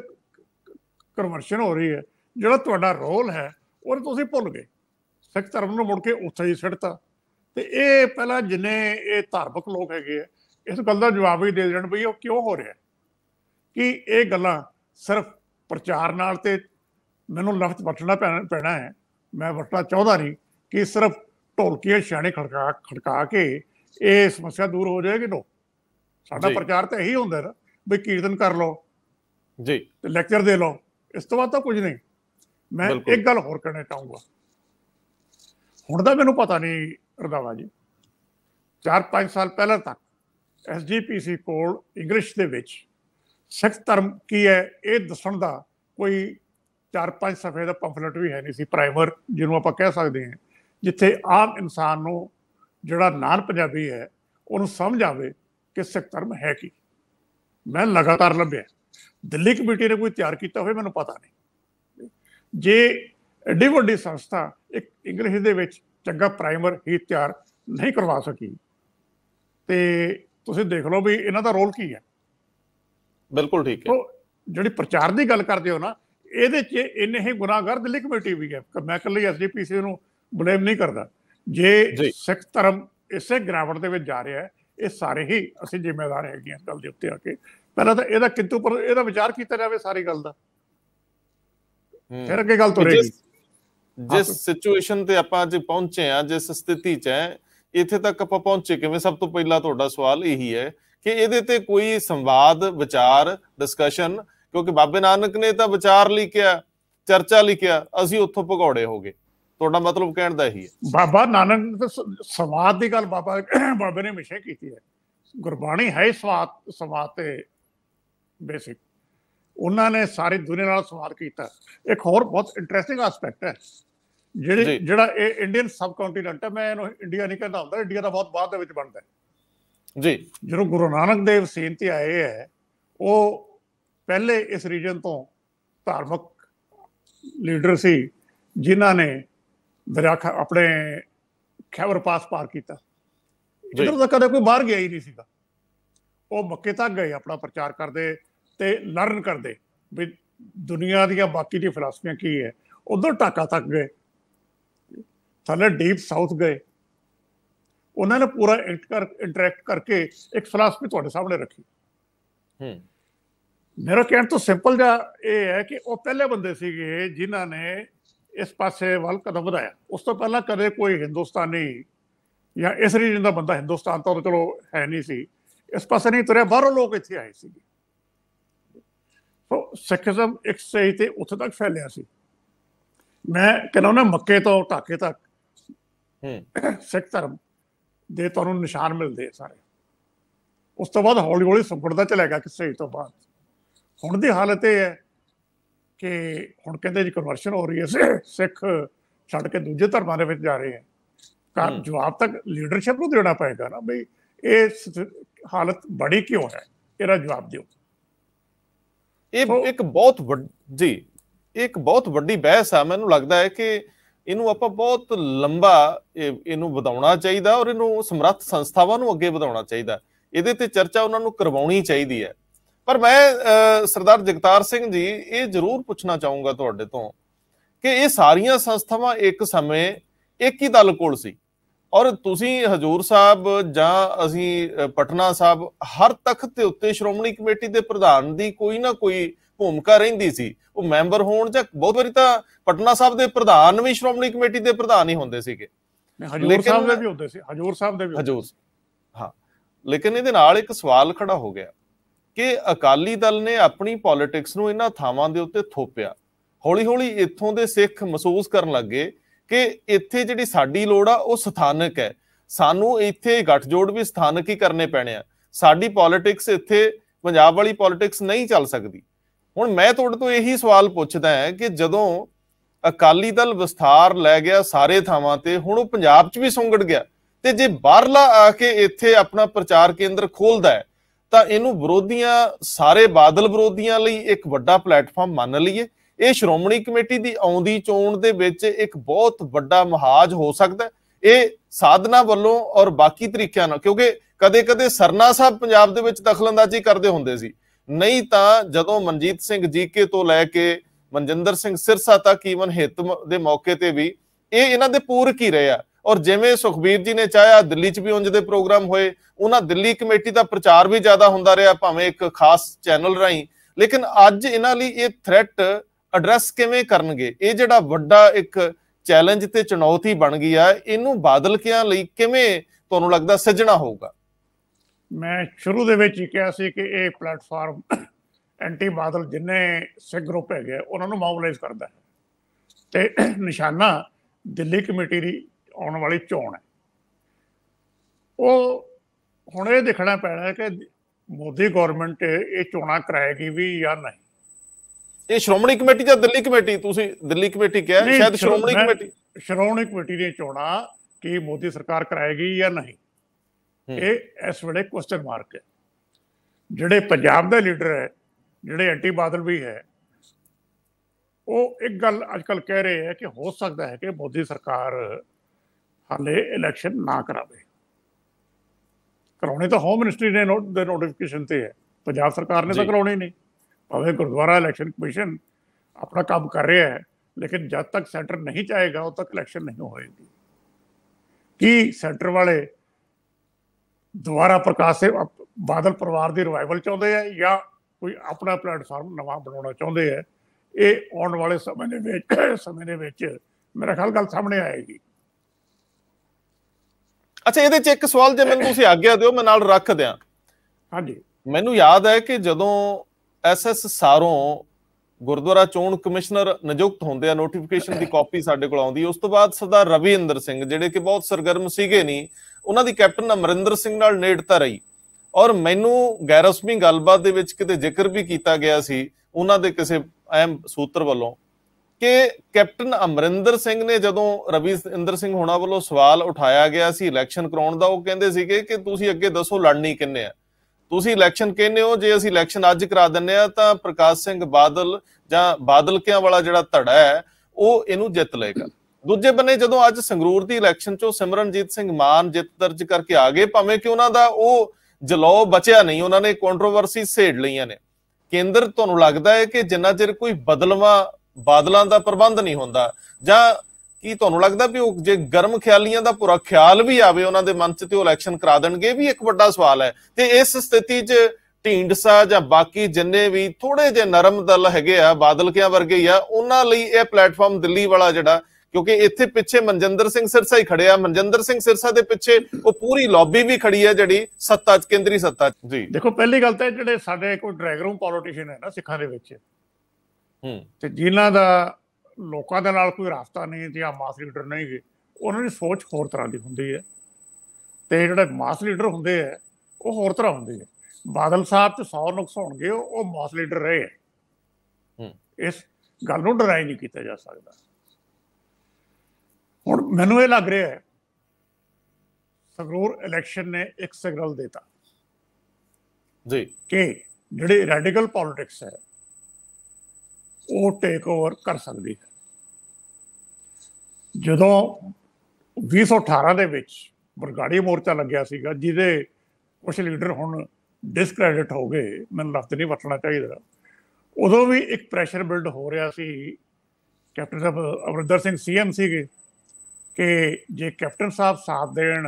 ਕਨਵਰਸ਼ਨ ਹੋ ਰਹੀ ਹੈ ਜਿਹੜਾ ਤੁਹਾਡਾ ਰੋਲ ਹੈ ਉਹ ਤੁਸੀਂ ਭੁੱਲ ਗਏ ਸਿੱਖ ਧਰਮ ਨੂੰ ਮੁੜ ਕੇ ਉੱਥੇ ਹੀ ਸਿੱਟਤਾ ਤੇ ਇਹ ਪਹਿਲਾਂ ਜਿੰਨੇ ਇਹ ਧਾਰਮਿਕ ਲੋਕ ਹੈਗੇ ਆ ਇਸ ਗੱਲ ਦਾ ਜਵਾਬ ਹੀ ਦੇ ਦੇਣ ਭਈ ਉਹ ਕਿਉਂ ਹੋ ਰਿਹਾ ਕਿ ਇਹ ਗੱਲਾਂ ਸਿਰਫ ਪ੍ਰਚਾਰ ਨਾਲ ਤੇ ਮੈਨੂੰ ਲਫ਼ਜ਼ ਵਟਣਾ ਪੈਣਾ ਹੈ ਮੈਂ ਵਟਣਾ ਚਾਹੁੰਦਾ ਨਹੀਂ ਕਿ ਸਿਰਫ ਢੋਲਕੀਆਂ ਛਾਣੇ ਖੜਕਾ ਖੜਕਾ ਕੇ ਇਹ ਸਮੱਸਿਆ ਦੂਰ ਹੋ ਜਾਏਗੀ ਨੋ ਸਾਡਾ ਪ੍ਰਚਾਰ ਤਾਂ ਇਹੀ ਹੁੰਦਾ ਨਾ ਵੀ ਕੀਰਤਨ ਕਰ ਲਓ ਜੀ ਤੇ ਲੈਕਚਰ ਦੇ ਲਓ ਇਸ ਤੋਂ ਬਾਅਦ ਤਾਂ ਕੁਝ ਨਹੀਂ ਮੈਂ ਇੱਕ ਗੱਲ ਹੋਰ ਕਹਿਣਾ ਚਾਹੂੰਗਾ ਹੁਣ ਦਾ ਮੈਨੂੰ ਪਤਾ ਨਹੀਂ ਰਦਾਵਾ ਜੀ 4-5 ਸਾਲ ਪਹਿਲਾਂ ਤੱਕ ਐਸਜੀਪੀਸੀ ਕੋਲ ਇੰਗਲਿਸ਼ ਦੇ ਵਿੱਚ ਸਿੱਖ ਧਰਮ ਕੀ ਹੈ ਇਹ ਦੱਸਣ ਦਾ ਕੋਈ 4-5 ਸਫੇ ਦਾ ਪੰਫਲੇਟ ਵੀ ਹੈ ਨਹੀਂ ਸੀ ਪ੍ਰਾਈਮਰ ਜਿਹਨੂੰ ਆਪਾਂ ਕਹਿ ਸਕਦੇ ਹਾਂ ਜਿੱਥੇ ਆਮ ਇਨਸਾਨ ਨੂੰ ਜਿਹੜਾ ਨਾਨ ਪੰਜਾਬੀ ਹੈ ਉਹਨੂੰ ਸਮਝ ਆਵੇ ਕਿ ਸਿੱਖ ਧਰਮ ਹੈ ਕੀ ਮੈਂ ਲਗਾਤਾਰ ਲੱਭਿਆ ਦਿੱਲੀ ਕਮੇਟੀ ਨੇ ਕੋਈ ਤਿਆਰ ਕੀਤਾ ਹੋਵੇ ਮੈਨੂੰ ਪਤਾ ਨਹੀਂ ਜੇ ਐਡੀ ਵੱਡੀ ਸੰਸਥਾ ਇੱਕ ਇੰਗਲਿਸ਼ ਦੇ ਵਿੱਚ ਚੰਗਾ ਪ੍ਰਾਈਮਰ ਹੀ ਤਿਆਰ ਨਹੀਂ ਕਰਵਾ ਸਕੀ ਤੇ ਤੁਸੀਂ ਦੇਖ ਲਓ ਵੀ ਇਹਨਾਂ ਦਾ ਰੋਲ ਕੀ ਹੈ ਬਿਲਕੁਲ ਠੀਕ ਹੈ ਜਿਹੜੀ ਪ੍ਰਚਾਰ ਦੀ ਗੱਲ ਕਰਦੇ ਹੋ ਨਾ ਇਹਦੇ 'ਚ ਇੰਨੇ ਹੀ ਗੁਨਾਹਗਰ ਦਿੱਲੀ ਕਮੇਟੀ ਵੀ ਹੈ ਮੈਂ ਕੱਲੀ ਐਸਡੀਪੀਸੀ ਨੂੰ ਬਲੇਮ ਨਹੀਂ ਕਰਦਾ ਜੇ ਸਿੱਖ ਧਰਮ ਇਸੇ ਗਰਾਵਟ ਦੇ ਵਿੱਚ ਜਾ ਰਿਹਾ ਹੈ ਇਹ ਸਾਰੇ ਹੀ ਅਸੀਂ ਜ਼ਿੰਮੇਵਾਰ ਹੈਗੇ ਹਾਂ ਗੱਲ ਦੇ ਉੱਤੇ ਆ ਕੇ ਪਹਿਲਾਂ ਤਾਂ ਇਹਦਾ ਕਿੰਤੂ ਪਰ ਇਹਦਾ ਵਿਚਾਰ ਕੀਤਾ ਜਾਵੇ ਸਾਰੀ ਗੱਲ ਦਾ ਫਿਰ ਅੱਗੇ ਗੱਲ ਤੁਰੇਗੀ ਜਿਸ ਸਿਚੁਏਸ਼ਨ ਤੇ ਆਪਾਂ ਅੱਜ ਪਹੁੰਚੇ ਆ ਜਿਸ ਸਥਿਤੀ 'ਚ ਹੈ ਇੱਥੇ ਤੱਕ ਆਪਾਂ ਪਹੁੰਚੇ ਕਿਵੇਂ ਸਭ ਤੋਂ ਪਹਿਲਾਂ ਤੁਹਾਡਾ ਸਵਾਲ ਇਹੀ ਹੈ ਕਿ ਇਹਦੇ ਤੇ ਕੋਈ ਸੰਵਾਦ ਵਿਚਾਰ ਡਿਸਕਸ਼ਨ ਕਿਉਂਕਿ ਬਾਬੇ ਨਾਨਕ ਨੇ ਤਾਂ ਵਿਚਾਰ ਲਿਖਿਆ ਚਰਚਾ ਲਿਖਿਆ ਅਸੀਂ ਉੱਥੋਂ ਭਗੌੜੇ ਹੋ ਗਏ ਤੁਹਾਡਾ ਮਤਲਬ ਕਹਿਣ ਦਾ ਇਹੀ ਹੈ ਬਾਬਾ ਨਾਨਕ ਨੇ ਸਵਾਦ ਦੀ ਗੱਲ ਬਾਬਾ ਬਾਬੇ ਨੇ ਮਿਸ਼ੇ ਕੀਤੀ ਹੈ ਗੁਰਬਾਣੀ ਹੈ ਸਵਾਦ ਸਵਾਦ ਤੇ ਬੇਸਿਕ ਉਹਨਾਂ ਨੇ ਸਾਰੀ ਦੁਨੀਆ ਨਾਲ ਸੰਵਾਦ ਕੀਤਾ ਇੱਕ ਹੋਰ ਬਹੁਤ ਇੰਟਰਸਟਿੰਗ ਐਸਪੈਕਟ ਹੈ ਜਿਹੜੀ ਜਿਹੜਾ ਇਹ ਇੰਡੀਅਨ ਸਬ ਕੰਟੀਨੈਂਟ ਹੈ ਮੈਂ ਇਹਨੂੰ ਇੰਡੀਆ ਨਹੀਂ ਕਹਿੰਦਾ ਹੁੰਦਾ ਇੰਡੀਆ ਦਾ ਬਹੁਤ ਬਾਅਦ ਦੇ ਵਿੱਚ ਬਣਦਾ ਹੈ ਜੀ ਜਦੋਂ ਗੁਰੂ ਨਾਨਕ ਦੇਵ ਸੀਨ ਤੇ ਆਏ ਹੈ ਉਹ ਪਹਿਲੇ ਇਸ ਰੀਜਨ ਤੋਂ ਧਾਰਮਿਕ ਲੀਡਰ ਸੀ ਜਿਨ੍ਹਾਂ ਨੇ ਦਰਿਆ ਆਪਣੇ ਖੈਬਰ ਪਾਸ ਪਾਰ ਕੀਤਾ ਇਧਰ ਤਾਂ ਕਦੇ ਕੋਈ ਬਾਹਰ ਗਿਆ ਹੀ ਨਹੀਂ ਸੀਗਾ ਉਹ ਮੱਕੇ ਤੱਕ ਗਏ ਆਪਣਾ ਪ੍ਰਚਾਰ ਕਰਦੇ ਤੇ ਲਰਨ ਕਰਦੇ ਵੀ ਦੁਨੀਆ ਦੀਆਂ ਬਾਕੀ ਦੀ ਫਿਲਾਸਫੀਆਂ ਕੀ ਹੈ ਉਧਰ ਟਾਕਾ ਤੱਕ ਗਏ ਥੱਲੇ ਡੀਪ ਸਾਊਥ ਗਏ ਉਹਨਾਂ ਨੇ ਪੂਰਾ ਇੰਟਰੈਕਟ ਕਰਕੇ ਇੱਕ ਫਿਲਾਸਫੀ ਤੁਹਾਡੇ ਸਾਹਮਣੇ ਰੱਖੀ ਹੂੰ ਮੇਰਾ ਕਹਿਣ ਤੋਂ ਸਿੰਪਲ ਜਿਹਾ ਇਹ ਹੈ ਕਿ ਉਹ ਪਹਿਲੇ ਬੰਦੇ ਸੀਗੇ ਜਿਨ੍ਹਾਂ ਨੇ ਇਸ ਪਾਸੇ ਵੱਲ ਕਦਮ ਵਧਾਇਆ ਉਸ ਤੋਂ ਪਹਿਲਾਂ ਕਦੇ ਕੋਈ ਹਿੰਦੁਸਤਾਨੀ ਜਾਂ ਇਸ ਰੀਜਨ ਦਾ ਬੰਦਾ ਹਿੰਦੁਸਤਾਨ ਤੋਂ ਚਲੋ ਹੈ ਨਹੀਂ ਸੀ ਇਸ ਪਾਸੇ ਨਹੀਂ ਤੁਰਿਆ ਬਾਹਰੋਂ ਲੋਕ ਇੱਥੇ ਆਏ ਸੀ ਸਿੱਖਿਸਮ ਇੱਕ ਸਟੇਜ ਤੇ ਉੱਥੇ ਤੱਕ ਫੈਲਿਆ ਸੀ ਮੈਂ ਕਹਿੰਦਾ ਨਾ ਮੱਕੇ ਤੋਂ ਟਾਕੇ ਤੱਕ ਹੂੰ ਸਿੱਖ ਧਰਮ ਦੇ ਤੁਹਾਨੂੰ ਨਿਸ਼ਾਨ ਮਿਲਦੇ ਸਾਰੇ ਉਸ ਤੋਂ ਬਾਅਦ ਹੌਲੀ ਹੌਲੀ ਸੰਪਰਦਾ ਚਲਾ ਗਿਆ ਕਿਸੇ ਤੋਂ ਬਾਅਦ ਹੁਣ ਦੀ ਹਾਲਤ ਇਹ ਹੈ ਕਿ ਹੁਣ ਕਹਿੰਦੇ ਜੀ ਕਨਵਰਸ਼ਨ ਹੋ ਰਹੀ ਹੈ ਸਿੱਖ ਛੱਡ ਕੇ ਦੂਜੇ ਧਰਮਾਂ ਦੇ ਵਿੱਚ ਜਾ ਰਹੇ ਹੈ ਕਾ ਜਵਾਬ ਤੱਕ ਲੀਡਰਸ਼ਿਪ ਨੂੰ ਦੇਣਾ ਪਏਗਾ ਨਾ ਬਈ ਇਹ ਹਾਲਤ ਬੜੀ ਕਿਉਂ ਹੈ ਇਹਦਾ ਜਵਾਬ ਦਿਓ ਇਹ ਇੱਕ ਬਹੁਤ ਵੱਡੀ ਇੱਕ ਬਹੁਤ ਵੱਡੀ ਬਹਿਸ ਆ ਮੈਨੂੰ ਲੱਗਦਾ ਹੈ ਕਿ ਇਹਨੂੰ ਆਪਾਂ ਬਹੁਤ ਲੰਬਾ ਇਹਨੂੰ ਵਧਾਉਣਾ ਚਾਹੀਦਾ ਔਰ ਇਹਨੂੰ ਸਮਰੱਥ ਸੰਸਥਾਵਾਂ ਨੂੰ ਅੱਗੇ ਵਧਾਉਣਾ ਚਾਹੀਦਾ ਇਹਦੇ ਤੇ ਚਰਚਾ ਉਹਨਾਂ ਨੂੰ ਕਰਵਾਉਣੀ ਚਾਹੀਦੀ ਹੈ ਪਰ ਮੈਂ ਸਰਦਾਰ ਜਗਤਾਰ ਸਿੰਘ ਜੀ ਇਹ ਜ਼ਰੂਰ ਪੁੱਛਣਾ ਚਾਹੂੰਗਾ ਤੁਹਾਡੇ ਤੋਂ ਕਿ ਇਹ ਸਾਰੀਆਂ ਸੰਸਥਾਵਾਂ ਇੱਕ ਸਮੇਂ ਇੱਕ ਹੀ ਦਲ ਕੋਲ ਸੀ ਔਰ ਤੁਸੀਂ ਹਜੂਰ ਸਾਹਿਬ ਜਾਂ ਅਸੀਂ ਪਟਨਾ ਸਾਹਿਬ ਹਰ ਤਖਤ ਦੇ ਉੱਤੇ ਸ਼੍ਰੋਮਣੀ ਕਮੇਟੀ ਦੇ ਪ੍ਰਧਾਨ ਦੀ ਕੋਈ ਨਾ ਕੋਈ ਭੂਮਿਕਾ ਰਹਿੰਦੀ ਸੀ ਉਹ ਮੈਂਬਰ ਹੋਣ ਜਾਂ ਬਹੁਤ ਵਾਰੀ ਤਾਂ ਪਟਨਾ ਸਾਹਿਬ ਦੇ ਪ੍ਰਧਾਨ ਵੀ ਸ਼੍ਰੋਮਣੀ ਕਮੇਟੀ ਦੇ ਪ੍ਰਧਾਨ ਹੀ ਹੁੰਦੇ ਸੀਗੇ ਹਜੂਰ ਸਾਹਿਬ ਦੇ ਵੀ ਹੁੰਦੇ ਸੀ ਹਜੂਰ ਸਾਹਿਬ ਦੇ ਵੀ ਹਜੂਰ ਹਾਂ ਲੇਕਿਨ ਇਹਦੇ ਨਾਲ ਇੱਕ ਸਵਾਲ ਖੜਾ ਹੋ ਗਿਆ ਕਿ ਅਕਾਲੀ ਦਲ ਨੇ ਆਪਣੀ ਪੋਲਿਟਿਕਸ ਨੂੰ ਇਹਨਾਂ ਥਾਵਾਂ ਦੇ ਉੱਤੇ ਥੋਪਿਆ ਹੌਲੀ-ਹੌਲੀ ਇੱਥੋਂ ਦੇ ਸਿੱਖ ਮਹਿਸੂਸ ਕਰਨ ਲੱਗੇ ਕਿ ਇੱਥੇ ਜਿਹੜੀ ਸਾਡੀ ਲੋੜ ਆ ਉਹ ਸਥਾਨਕ ਹੈ ਸਾਨੂੰ ਇੱਥੇ ਗੱਠਜੋੜ ਵੀ ਸਥਾਨਕ ਹੀ ਕਰਨੇ ਪੈਣੇ ਆ ਸਾਡੀ ਪੋਲਿਟਿਕਸ ਇੱਥੇ ਪੰਜਾਬ ਵਾਲੀ ਪੋਲਿਟਿਕਸ ਨਹੀਂ ਚੱਲ ਸਕਦੀ ਹੁਣ ਮੈਂ ਤੁਹਾਡੇ ਤੋਂ ਇਹੀ ਸਵਾਲ ਪੁੱਛਦਾ ਹਾਂ ਕਿ ਜਦੋਂ ਅਕਾਲੀ ਦਲ ਵਿਸਥਾਰ ਲੈ ਗਿਆ ਸਾਰੇ ਥਾਵਾਂ ਤੇ ਹੁਣ ਉਹ ਪੰਜਾਬ 'ਚ ਵੀ ਸੁੰਗੜ ਗਿਆ ਤੇ ਜੇ ਬਾਹਰਲਾ ਆ ਕੇ ਇੱਥੇ ਆਪਣਾ ਪ੍ਰਚਾਰ ਕੇਂਦਰ ਖੋਲਦਾ ਹੈ ਤਾਂ ਇਹਨੂੰ ਵਿਰੋਧੀਆਂ ਸਾਰੇ ਬਾਦਲ ਵਿਰੋਧੀਆਂ ਲਈ ਇੱਕ ਵੱਡਾ ਪਲੇਟਫਾਰਮ ਮੰਨ ਲਈਏ ਇਹ ਸ਼੍ਰੋਮਣੀ ਕਮੇਟੀ ਦੀ ਆਉਂਦੀ ਚੋਣ ਦੇ ਵਿੱਚ ਇੱਕ ਬਹੁਤ ਵੱਡਾ ਮਹਾਜ ਹੋ ਸਕਦਾ ਇਹ ਸਾਧਨਾ ਵੱਲੋਂ ਔਰ ਬਾਕੀ ਤਰੀਕਿਆਂ ਨਾਲ ਕਿਉਂਕਿ ਕਦੇ-ਕਦੇ ਸਰਨਾ ਸਾਹਿਬ ਪੰਜਾਬ ਦੇ ਵਿੱਚ ਦਖਲਅੰਦਾਜ਼ੀ ਕਰਦੇ ਹੁੰਦੇ ਸੀ ਨਹੀਂ ਤਾਂ ਜਦੋਂ ਮਨਜੀਤ ਸਿੰਘ ਜੀਕੇ ਤੋਂ ਲੈ ਕੇ ਮਨਜਿੰਦਰ ਸਿੰਘ ਸਿਰਸਾ ਤੱਕ ਈਵਨ ਹਿੱਤ ਦੇ ਮੌਕੇ ਤੇ ਵੀ ਇਹ ਇਹਨਾਂ ਦੇ ਪੂਰਕ ਹੀ ਰਹੇ ਆ ਔਰ ਜਿਵੇਂ ਸੁਖਬੀਰ ਜੀ ਨੇ ਚਾਹਿਆ ਦਿੱਲੀ 'ਚ ਵੀ ਉਂਝ ਦੇ ਪ੍ਰੋਗਰਾਮ ਹੋਏ ਉਹਨਾਂ ਦਿੱਲੀ ਕਮੇਟੀ ਦਾ ਪ੍ਰਚਾਰ ਵੀ ਜ਼ਿਆਦਾ ਹੁੰਦਾ ਰਿਹਾ ਭਾਵੇਂ ਇੱਕ ਖਾਸ ਚੈਨਲ ਰਾਹੀਂ ਲੇਕਿਨ ਅੱਜ ਇਹਨਾਂ ਲਈ ਇਹ ਥ੍ਰੈਟ ਐਡਰੈਸ ਕਿਵੇਂ ਕਰਨਗੇ ਇਹ ਜਿਹੜਾ ਵੱਡਾ ਇੱਕ ਚੈਲੰਜ ਤੇ ਚੁਣੌਤੀ ਬਣ ਗਈ ਆ ਇਹਨੂੰ ਬਾਦਲ ਕਿਆਂ ਲਈ ਕਿਵੇਂ ਤੁਹਾਨੂੰ ਲੱਗਦਾ ਸਜਣਾ ਹੋਊਗਾ ਮੈਂ ਸ਼ੁਰੂ ਦੇ ਵਿੱਚ ਹੀ ਕਿਹਾ ਸੀ ਕਿ ਇਹ ਪਲੇਟਫਾਰਮ ਐਂਟੀ ਬਾਦਲ ਜਿੰਨੇ ਸਿੱਖ ਗਰੁੱਪ ਹੈਗੇ ਉਹਨਾਂ ਨੂੰ ਮੋਬਿਲਾਈਜ਼ ਕਰਦਾ ਹੈ ਤੇ ਨਿਸ਼ਾਨਾ ਦਿੱਲੀ ਕਮੇਟੀ ਦੀ ਆਉਣ ਵਾਲੀ ਚੋਣ ਹੈ ਉਹ ਹੁਣ ਇਹ ਦੇਖਣਾ ਪੈਣਾ ਹੈ ਕਿ ਮੋਦੀ ਗਵਰਨਮੈਂਟ ਇਹ ਚੋਣਾਂ ਕਰਾਏਗੀ ਵੀ ਜਾਂ ਨਹੀਂ ਇਹ ਸ਼੍ਰੋਮਣੀ ਕਮੇਟੀ ਜਾਂ ਦਿੱਲੀ ਕਮੇਟੀ ਤੁਸੀਂ ਦਿੱਲੀ ਕਮੇਟੀ ਕਿਹਾ ਸ਼ਾਇਦ ਸ਼੍ਰੋਮਣੀ ਕਮੇਟੀ ਸ਼੍ਰੋਮਣੀ ਕਮੇਟੀ ਨੇ ਚੋਣਾ ਕਿ ਮੋਦੀ ਸਰਕਾਰ ਕਰਾਏਗੀ ਜਾਂ ਨਹੀਂ ਇਹ ਇਸ ਵੇਲੇ ਕੁਐਸਚਨ ਮਾਰਕ ਹੈ ਜਿਹੜੇ ਪੰਜਾਬ ਦੇ ਲੀਡਰ ਹੈ ਜਿਹੜੇ ਐਂਟੀ ਬਾਦਲ ਵੀ ਹੈ ਉਹ ਇੱਕ ਗੱਲ ਅੱਜਕੱਲ ਕਹਿ ਰਹੇ ਹੈ ਕਿ ਹੋ ਸਕਦਾ ਹੈ ਕਿ ਮੋਦੀ ਸਰਕਾਰ ਹਾਲੇ ਇਲੈਕਸ਼ਨ ਨਾ ਕਰਾਵੇ ਕਰਾਉਣੇ ਤਾਂ ਹੋਮ ਮਿਨਿਸਟਰੀ ਨੇ ਨੋਟ ਦੇ ਨੋਟੀਫਿਕੇਸ਼ਨ ਤੇ ਹੈ ਪੰਜਾਬ ਸਰਕਾਰ ਨੇ ਤਾਂ ਕਰਾਉਣੇ ਨਹੀਂ ਭਾਵੇਂ ਗੁਰਦੁਆਰਾ ਇਲੈਕਸ਼ਨ ਕਮਿਸ਼ਨ ਆਪਣਾ ਕੰਮ ਕਰ ਰਿਹਾ ਹੈ ਲੇਕਿਨ ਜਦ ਤੱਕ ਸੈਂਟਰ ਨਹੀਂ ਚਾਹੇਗਾ ਉਦ ਤੱਕ ਇਲੈਕਸ਼ਨ ਨਹੀਂ ਹੋਏਗੀ ਕੀ ਸੈਂਟਰ ਵਾਲੇ ਦੁਆਰਾ ਪ੍ਰਕਾਸ਼ ਸੇ ਬਾਦਲ ਪਰਿਵਾਰ ਦੀ ਰਿਵਾਈਵਲ ਚਾਹੁੰਦੇ ਆ ਜਾਂ ਕੋਈ ਆਪਣਾ ਪਲੇਟਫਾਰਮ ਨਵਾਂ ਬਣਾਉਣਾ ਚਾਹੁੰਦੇ ਆ ਇਹ ਆਉਣ ਵਾਲੇ ਸਮੇਂ ਦੇ ਵਿੱਚ ਸਮੇਂ ਦੇ ਵਿੱਚ ਮੇਰਾ ਖਿਆਲ ਗੱਲ ਸਾਹਮਣੇ ਆਏਗੀ ਅੱਛਾ ਇਹਦੇ ਚ ਇੱਕ ਸਵਾਲ ਜੇ ਮੈਨੂੰ ਤੁਸੀਂ ਆਗਿਆ ਦਿਓ ਮੈਂ ਨਾਲ ਰੱਖ ਦਿਆਂ ਹਾਂਜੀ ਮੈਨੂੰ ਯਾਦ ਹੈ ਕਿ ਜਦੋਂ ਐਸਐਸ ਸਾਰੋਂ ਗੁਰਦੁਆਰਾ ਚੋਣ ਕਮਿਸ਼ਨਰ ਨਿਯੁਕਤ ਹੁੰਦੇ ਆ ਨੋਟੀਫਿਕੇਸ਼ਨ ਦੀ ਕਾਪੀ ਸਾਡੇ ਕੋਲ ਆਉਂਦੀ ਉਸ ਤੋਂ ਬਾਅਦ ਸਰਦਾਰ ਰਵਿੰਦਰ ਸਿੰਘ ਜਿਹੜੇ ਕਿ ਬਹੁਤ ਸਰਗਰਮ ਸੀਗੇ ਨਹੀਂ ਉਹਨਾਂ ਦੀ ਕੈਪਟਨ ਅਮਰਿੰਦਰ ਸਿੰਘ ਨਾਲ ਨੇੜਤਾ ਰਹੀ ਔਰ ਮੈਨੂੰ ਗੈਰਸਮੀ ਗੱਲਬਾਤ ਦੇ ਵਿੱਚ ਕਿਤੇ ਜ਼ਿਕਰ ਵੀ ਕੀਤਾ ਗਿਆ ਸੀ ਉਹਨਾਂ ਦੇ ਕਿਸੇ ਅਹਿਮ ਸੂਤਰ ਵੱਲੋਂ ਕਿ ਕੈਪਟਨ ਅਮਰਿੰਦਰ ਸਿੰਘ ਨੇ ਜਦੋਂ ਰਵਿੰਦਰ ਸਿੰਘ ਹੋਣਾ ਵੱਲੋਂ ਸਵਾਲ ਉਠਾਇਆ ਗਿਆ ਸੀ ਇਲੈਕਸ਼ਨ ਕਰਾਉਣ ਦਾ ਉਹ ਕਹਿੰਦੇ ਸੀਗੇ ਕਿ ਤੁਸੀਂ ਅੱਗੇ ਦੱਸੋ ਲੜਨੀ ਕਿੰਨੇ ਆ ਤੁਸੀਂ ਇਲੈਕਸ਼ਨ ਕਹਿੰਦੇ ਹੋ ਜੇ ਅਸੀਂ ਇਲੈਕਸ਼ਨ ਅੱਜ ਕਰਾ ਦਿੰਨੇ ਆ ਤਾਂ ਪ੍ਰਕਾਸ਼ ਸਿੰਘ ਬਾਦਲ ਜਾਂ ਬਾਦਲਕਿਆਂ ਵਾਲਾ ਜਿਹੜਾ ਧੜਾ ਹੈ ਉਹ ਇਹਨੂੰ ਜਿੱਤ ਲਏਗਾ ਦੂਜੇ ਬੰਨੇ ਜਦੋਂ ਅੱਜ ਸੰਗਰੂਰ ਦੀ ਇਲੈਕਸ਼ਨ ਚੋਂ ਸਿਮਰਨਜੀਤ ਸਿੰਘ ਮਾਨ ਜਿੱਤ ਦਰਜ ਕਰਕੇ ਆ ਗਏ ਭਾਵੇਂ ਕਿ ਉਹਨਾਂ ਦਾ ਉਹ ਜਲੌ ਬਚਿਆ ਨਹੀਂ ਉਹਨਾਂ ਨੇ ਕੰਟਰੋਵਰਸੀ ਸੇੜ ਲਈਆਂ ਨੇ ਕੇਂਦਰ ਤੁਹਾਨੂੰ ਲੱਗਦਾ ਹੈ ਕਿ ਜਿੰਨਾ ਚਿਰ ਕੋਈ ਬਦਲਵਾ ਬਾਦਲਾਂ ਦਾ ਪ੍ਰਬੰਧ ਨਹੀਂ ਹੁੰਦਾ ਜਾਂ ਕੀ ਤੁਹਾਨੂੰ ਲੱਗਦਾ ਵੀ ਉਹ ਜੇ ਗਰਮ ਖਿਆਲੀਆਂ ਦਾ ਪੂਰਾ ਖਿਆਲ ਵੀ ਆਵੇ ਉਹਨਾਂ ਦੇ ਮਨ 'ਚ ਤੇ ਉਹ ਇਲੈਕਸ਼ਨ ਕਰਾ ਦੇਣਗੇ ਵੀ ਇੱਕ ਵੱਡਾ ਸਵਾਲ ਹੈ ਤੇ ਇਸ ਸਥਿਤੀ 'ਚ ਢੀਂਡਸਾ ਜਾਂ ਬਾਕੀ ਜਿੰਨੇ ਵੀ ਥੋੜੇ ਜੇ ਨਰਮ ਦਲ ਹੈਗੇ ਆ ਬਾਦਲਕਿਆਂ ਵਰਗੇ ਆ ਉਹਨਾਂ ਲਈ ਇਹ ਪਲੇਟਫਾਰਮ ਦਿੱਲੀ ਵਾਲਾ ਜਿਹੜਾ ਕਿਉਂਕਿ ਇੱਥੇ ਪਿੱਛੇ ਮਨਜਿੰਦਰ ਸਿੰਘ ਸਿਰਸਾ ਹੀ ਖੜਿਆ ਮਨਜਿੰਦਰ ਸਿੰਘ ਸਿਰਸਾ ਦੇ ਪਿੱਛੇ ਉਹ ਪੂਰੀ ਲੌਬੀ ਵੀ ਖੜੀ ਹੈ ਜਿਹੜੀ ਸੱਤਾ ਚ ਕੇਂਦਰੀ ਸੱਤਾ ਚ ਜੀ ਦੇਖੋ ਪਹਿਲੀ ਗੱਲ ਤਾਂ ਜਿਹੜੇ ਸਾਡੇ ਕੋਈ ਡਰੈਗ ਰੂਮ ਪੋਲੀਟੀਸ਼ੀਅਨ ਹੈ ਨਾ ਸਿੱਖਾਂ ਦੇ ਵਿੱਚ ਹੂੰ ਤੇ ਜਿਨ੍ਹਾਂ ਦਾ ਲੋਕਾਂ ਦੇ ਨਾਲ ਕੋਈ ਰਾਸਤਾ ਨਹੀਂ ਜਾਂ ਮਾਸ ਲੀਡਰ ਨਹੀਂ ਗਏ ਉਹਨਾਂ ਦੀ ਸੋਚ ਹੋਰ ਤਰ੍ਹਾਂ ਦੀ ਹੁੰਦੀ ਹੈ ਤੇ ਜਿਹੜੇ ਮਾਸ ਲੀਡਰ ਹੁੰਦੇ ਆ ਉਹ ਹੋਰ ਤਰ੍ਹਾਂ ਹੁੰਦੇ ਆ ਬਾਦਲ ਸਾਹਿਬ ਤੇ 100 ਨੁਕਸ ਹੋਣਗੇ ਉਹ ਮਾਸ ਲੀਡਰ ਰਹੇ ਆ ਇਸ ਗੱਲ ਨੂੰ ਡਰਾਈ ਨਹੀਂ ਕੀਤਾ ਜਾ ਸਕਦਾ ਹੁਣ ਮੈਨੂੰ ਇਹ ਲੱਗ ਰਿਹਾ ਹੈ ਸੰਗਰੂਰ ਇਲੈਕਸ਼ਨ ਨੇ ਇੱਕ ਸਿਗਨਲ ਦਿੱਤਾ ਜੀ ਕਿ ਜਿਹੜੇ ਰੈਡੀਕਲ ਪੋਲਿਟਿਕਸ ਹੈ ਉਹ ਟੇਕ ਓਵਰ ਕਰ ਸਕਦੀ ਹੈ ਜਦੋਂ 2018 ਦੇ ਵਿੱਚ ਬਰਗਾੜੀ ਮੋਰਚਾ ਲੱਗਿਆ ਸੀਗਾ ਜਿਹਦੇ ਕੁਝ ਲੀਡਰ ਹੁਣ ਡਿਸਕ੍ਰੈਡਿਟ ਹੋ ਗਏ ਮੈਨੂੰ ਲੱਗਦਾ ਨਹੀਂ ਵਟਣਾ ਚਾਹੀਦਾ ਉਦੋਂ ਵੀ ਇੱਕ ਪ੍ਰੈਸ਼ਰ ਬਿਲਡ ਹੋ ਰਿਹਾ ਸੀ ਕੈਪਟਨ ਸਾਹਿਬ ਅਮਰਿੰਦਰ ਸਿੰਘ ਸੀਐਮ ਸੀਗੇ ਕਿ ਜੇ ਕੈਪਟਨ ਸਾਹਿਬ ਸਾਥ ਦੇਣ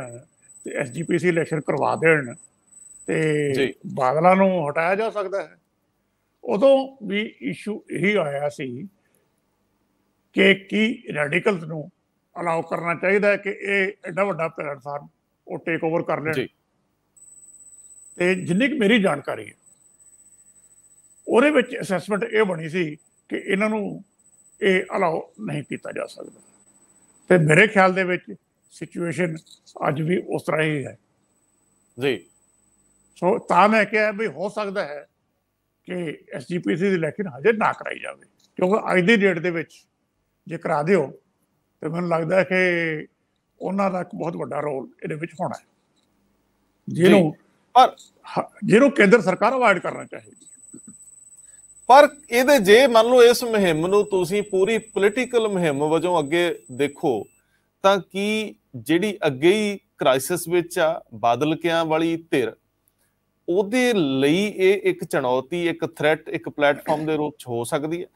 ਤੇ ਐਸਜੀਪੀਸੀ ਇਲੈਕਸ਼ਨ ਕਰਵਾ ਦੇਣ ਤੇ ਬਾਦਲਾਂ ਨੂੰ ਹਟਾਇਆ ਜਾ ਸਕਦਾ ਹੈ ਉਦੋਂ ਵੀ ਇਸ਼ੂ ਇਹੀ ਆਇਆ ਸੀ ਕਿ ਕੀ ਰੈਡੀਕਲਸ ਨੂੰ ਅਲਾਉ ਕਰਨਾ ਚਾਹੀਦਾ ਹੈ ਕਿ ਇਹ ਐਡਾ ਵੱਡਾ ਪਲੇਟਫਾਰਮ ਉਹ ਟੇਕ ਓਵਰ ਕਰ ਲੈਣ ਜੀ ਤੇ ਜਿੰਨੀ ਕਿ ਮੇਰੀ ਜਾਣਕਾਰੀ ਹੈ ਉਹਦੇ ਵਿੱਚ ਅਸੈਸਮੈਂਟ ਇਹ ਬਣੀ ਸੀ ਕਿ ਇਹਨਾਂ ਨੂੰ ਇਹ ਅਲਾਉ ਨਹੀਂ ਕੀਤਾ ਜਾ ਸਕਦਾ ਤੇ ਮੇਰੇ ਖਿਆਲ ਦੇ ਵਿੱਚ ਸਿਚੁਏਸ਼ਨ ਅੱਜ ਵੀ ਉਸ ਤਰ੍ਹਾਂ ਹੀ ਹੈ ਜੀ ਸੋ ਤਾਂ ਮੈਂ ਕਿਹਾ ਵੀ ਹੋ ਸਕਦਾ ਹੈ ਕਿ ਐਸਜੀਪੀਸੀ ਦੀ ਇਲੈਕਸ਼ਨ ਹਜੇ ਨਾ ਕਰਾਈ ਜਾਵੇ ਕਿਉਂਕਿ ਅੱਜ ਦੀ ਡੇਟ ਦੇ ਵਿੱਚ ਜੇ ਕਰਾ ਦਿਓ ਤੇ ਮੈਨੂੰ ਲੱਗਦਾ ਕਿ ਉਹਨਾਂ ਦਾ ਇੱਕ ਬਹੁਤ ਵੱਡਾ ਰੋਲ ਇਹਦੇ ਵਿੱਚ ਹੋਣਾ ਹੈ ਜਿਹਨੂੰ ਪਰ ਜਿਹਨੂੰ ਕੇਂਦਰ ਸਰਕਾਰ ਅਵਾਇਡ ਕਰਨਾ ਚਾਹੀਦੀ ਪਰ ਇਹਦੇ ਜੇ ਮੰਨ ਲਓ ਇਸ ਮਹਿੰਮ ਨੂੰ ਤੁਸੀਂ ਪੂਰੀ ਪੋਲੀਟੀਕਲ ਮਹਿੰਮ ਵਜੋਂ ਅੱਗੇ ਦੇਖੋ ਤਾਂ ਕੀ ਜਿਹੜੀ ਅੱਗੇ ਹੀ ਕ੍ਰਾਈਸਿਸ ਵਿੱਚ ਆ ਬਾਦਲ ਕਿਆਂ ਵਾਲੀ ਧਿਰ ਉਹਦੇ ਲਈ ਇਹ ਇੱਕ ਚੁਣੌਤੀ ਇੱਕ ਥ੍ਰੈਟ ਇੱਕ ਪਲੇਟਫਾਰਮ ਦੇ ਰੂਪ ਚ ਹੋ ਸਕਦੀ ਹੈ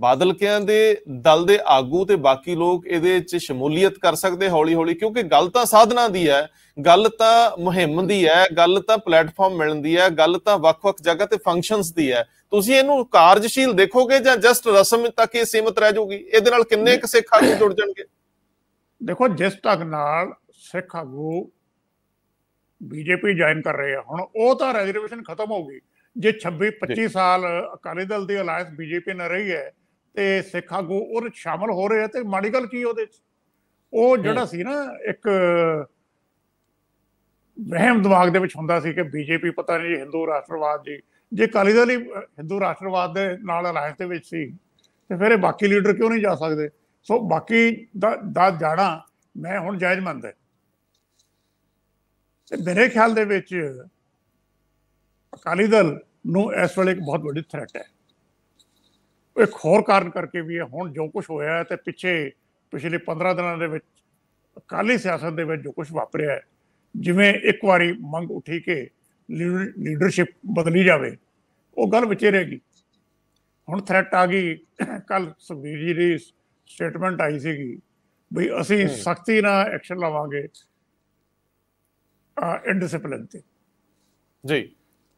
ਬਾਦਲ ਕਹਿੰਦੇ ਦਲ ਦੇ ਆਗੂ ਤੇ ਬਾਕੀ ਲੋਕ ਇਹਦੇ ਵਿੱਚ ਸ਼ਮੂਲੀਅਤ ਕਰ ਸਕਦੇ ਹੌਲੀ-ਹੌਲੀ ਕਿਉਂਕਿ ਗੱਲ ਤਾਂ ਸਾਧਨਾ ਦੀ ਹੈ ਗੱਲ ਤਾਂ ਮੁਹਿੰਮ ਦੀ ਹੈ ਗੱਲ ਤਾਂ ਪਲੇਟਫਾਰਮ ਮਿਲਣ ਦੀ ਹੈ ਗੱਲ ਤਾਂ ਵੱਖ-ਵੱਖ ਜਗ੍ਹਾ ਤੇ ਫੰਕਸ਼ਨਸ ਦੀ ਹੈ ਤੁਸੀਂ ਇਹਨੂੰ ਕਾਰਜਸ਼ੀਲ ਦੇਖੋਗੇ ਜਾਂ ਜਸਟ ਰਸਮ ਤੱਕ ਹੀ ਸੀਮਤ ਰਹਿ ਜਾਊਗੀ ਇਹਦੇ ਨਾਲ ਕਿੰਨੇ ਕਿ ਸਿੱਖ ਆਗੂ ਜੁੜ ਜਾਣਗੇ ਦੇਖੋ ਜਿਸ ਤੱਕ ਨਾਲ ਸਿੱਖ ਆਗੂ ਬੀਜੇਪੀ ਜੁਆਇਨ ਕਰ ਰਹੇ ਆ ਹੁਣ ਉਹ ਤਾਂ ਰੈਜ਼ਰਵੇਸ਼ਨ ਖਤਮ ਹੋ ਗਈ ਜੇ 26 25 ਸਾਲ ਅਕਾਲੀ ਦਲ ਦੀ ਅਲਾਈਅੰਸ ਬੀਜੇਪੀ ਨਾਲ ਰਹੀ ਹੈ ਤੇ ਸਿੱਖ ਆਗੂ ਉਹ ਸ਼ਾਮਲ ਹੋ ਰਹੇ ਆ ਤੇ ਮਾੜੀ ਗੱਲ ਕੀ ਉਹਦੇ ਚ ਉਹ ਜਿਹੜਾ ਸੀ ਨਾ ਇੱਕ ਵਹਿਮ ਦਿਮਾਗ ਦੇ ਵਿੱਚ ਹੁੰਦਾ ਸੀ ਕਿ ਬੀਜੇਪੀ ਪਤਾ ਨਹੀਂ ਹਿੰਦੂ ਰਾਸ਼ਟਰਵਾਦ ਦੀ ਜੇ ਅਕਾਲੀ ਦਲ ਹੀ ਹਿੰਦੂ ਰਾਸ਼ਟਰਵਾਦ ਦੇ ਨਾਲ ਅਲਾਈਅੰਸ ਦੇ ਵਿੱਚ ਸੀ ਤੇ ਫਿਰ ਇਹ ਬਾਕੀ ਲੀਡਰ ਕਿਉਂ ਨਹੀਂ ਜਾ ਸਕਦੇ ਸੋ ਬਾਕੀ ਦਾ ਜਾਣਾ ਮੈਂ ਹੁਣ ਜਾਇਜ਼ ਮੰਨਦਾ ਤੇ ਮੇਰੇ ਖਿਆਲ ਦੇ ਵਿੱਚ ਅਕਾਲੀ ਦਲ ਨੂੰ ਇਸ ਵੇਲੇ ਇੱਕ ਬਹੁਤ ਵੱਡੀ ਥ੍ਰੈਟ ਹੈ ਇੱਕ ਹੋਰ ਕਾਰਨ ਕਰਕੇ ਵੀ ਹੁਣ ਜੋ ਕੁਝ ਹੋਇਆ ਤੇ ਪਿੱਛੇ ਪਿਛਲੇ 15 ਦਿਨਾਂ ਦੇ ਵਿੱਚ ਅਕਾਲੀ ਸਿਆਸਤ ਦੇ ਵਿੱਚ ਜੋ ਕੁਝ ਵਾਪਰਿਆ ਜਿਵੇਂ ਇੱਕ ਵਾਰੀ ਮੰਗ ਉੱਠੀ ਕਿ ਲੀਡਰਸ਼ਿਪ ਬਦਲੀ ਜਾਵੇ ਉਹ ਗੱਲ ਵਿਚੇ ਰਹਿ ਗਈ ਹੁਣ ਥ੍ਰੈਟ ਆ ਗਈ ਕੱਲ ਸੁਖਬੀਰ ਜੀ ਦੀ ਸਟੇਟਮੈਂਟ ਆਈ ਸੀਗੀ ਵੀ ਅਸੀਂ ਸਖਤੀ ਨਾਲ ਐਕਸ਼ਨ ਲਵਾਂਗੇ ਇਨਡਿਸਪਲਿਨ ਤੇ ਜੀ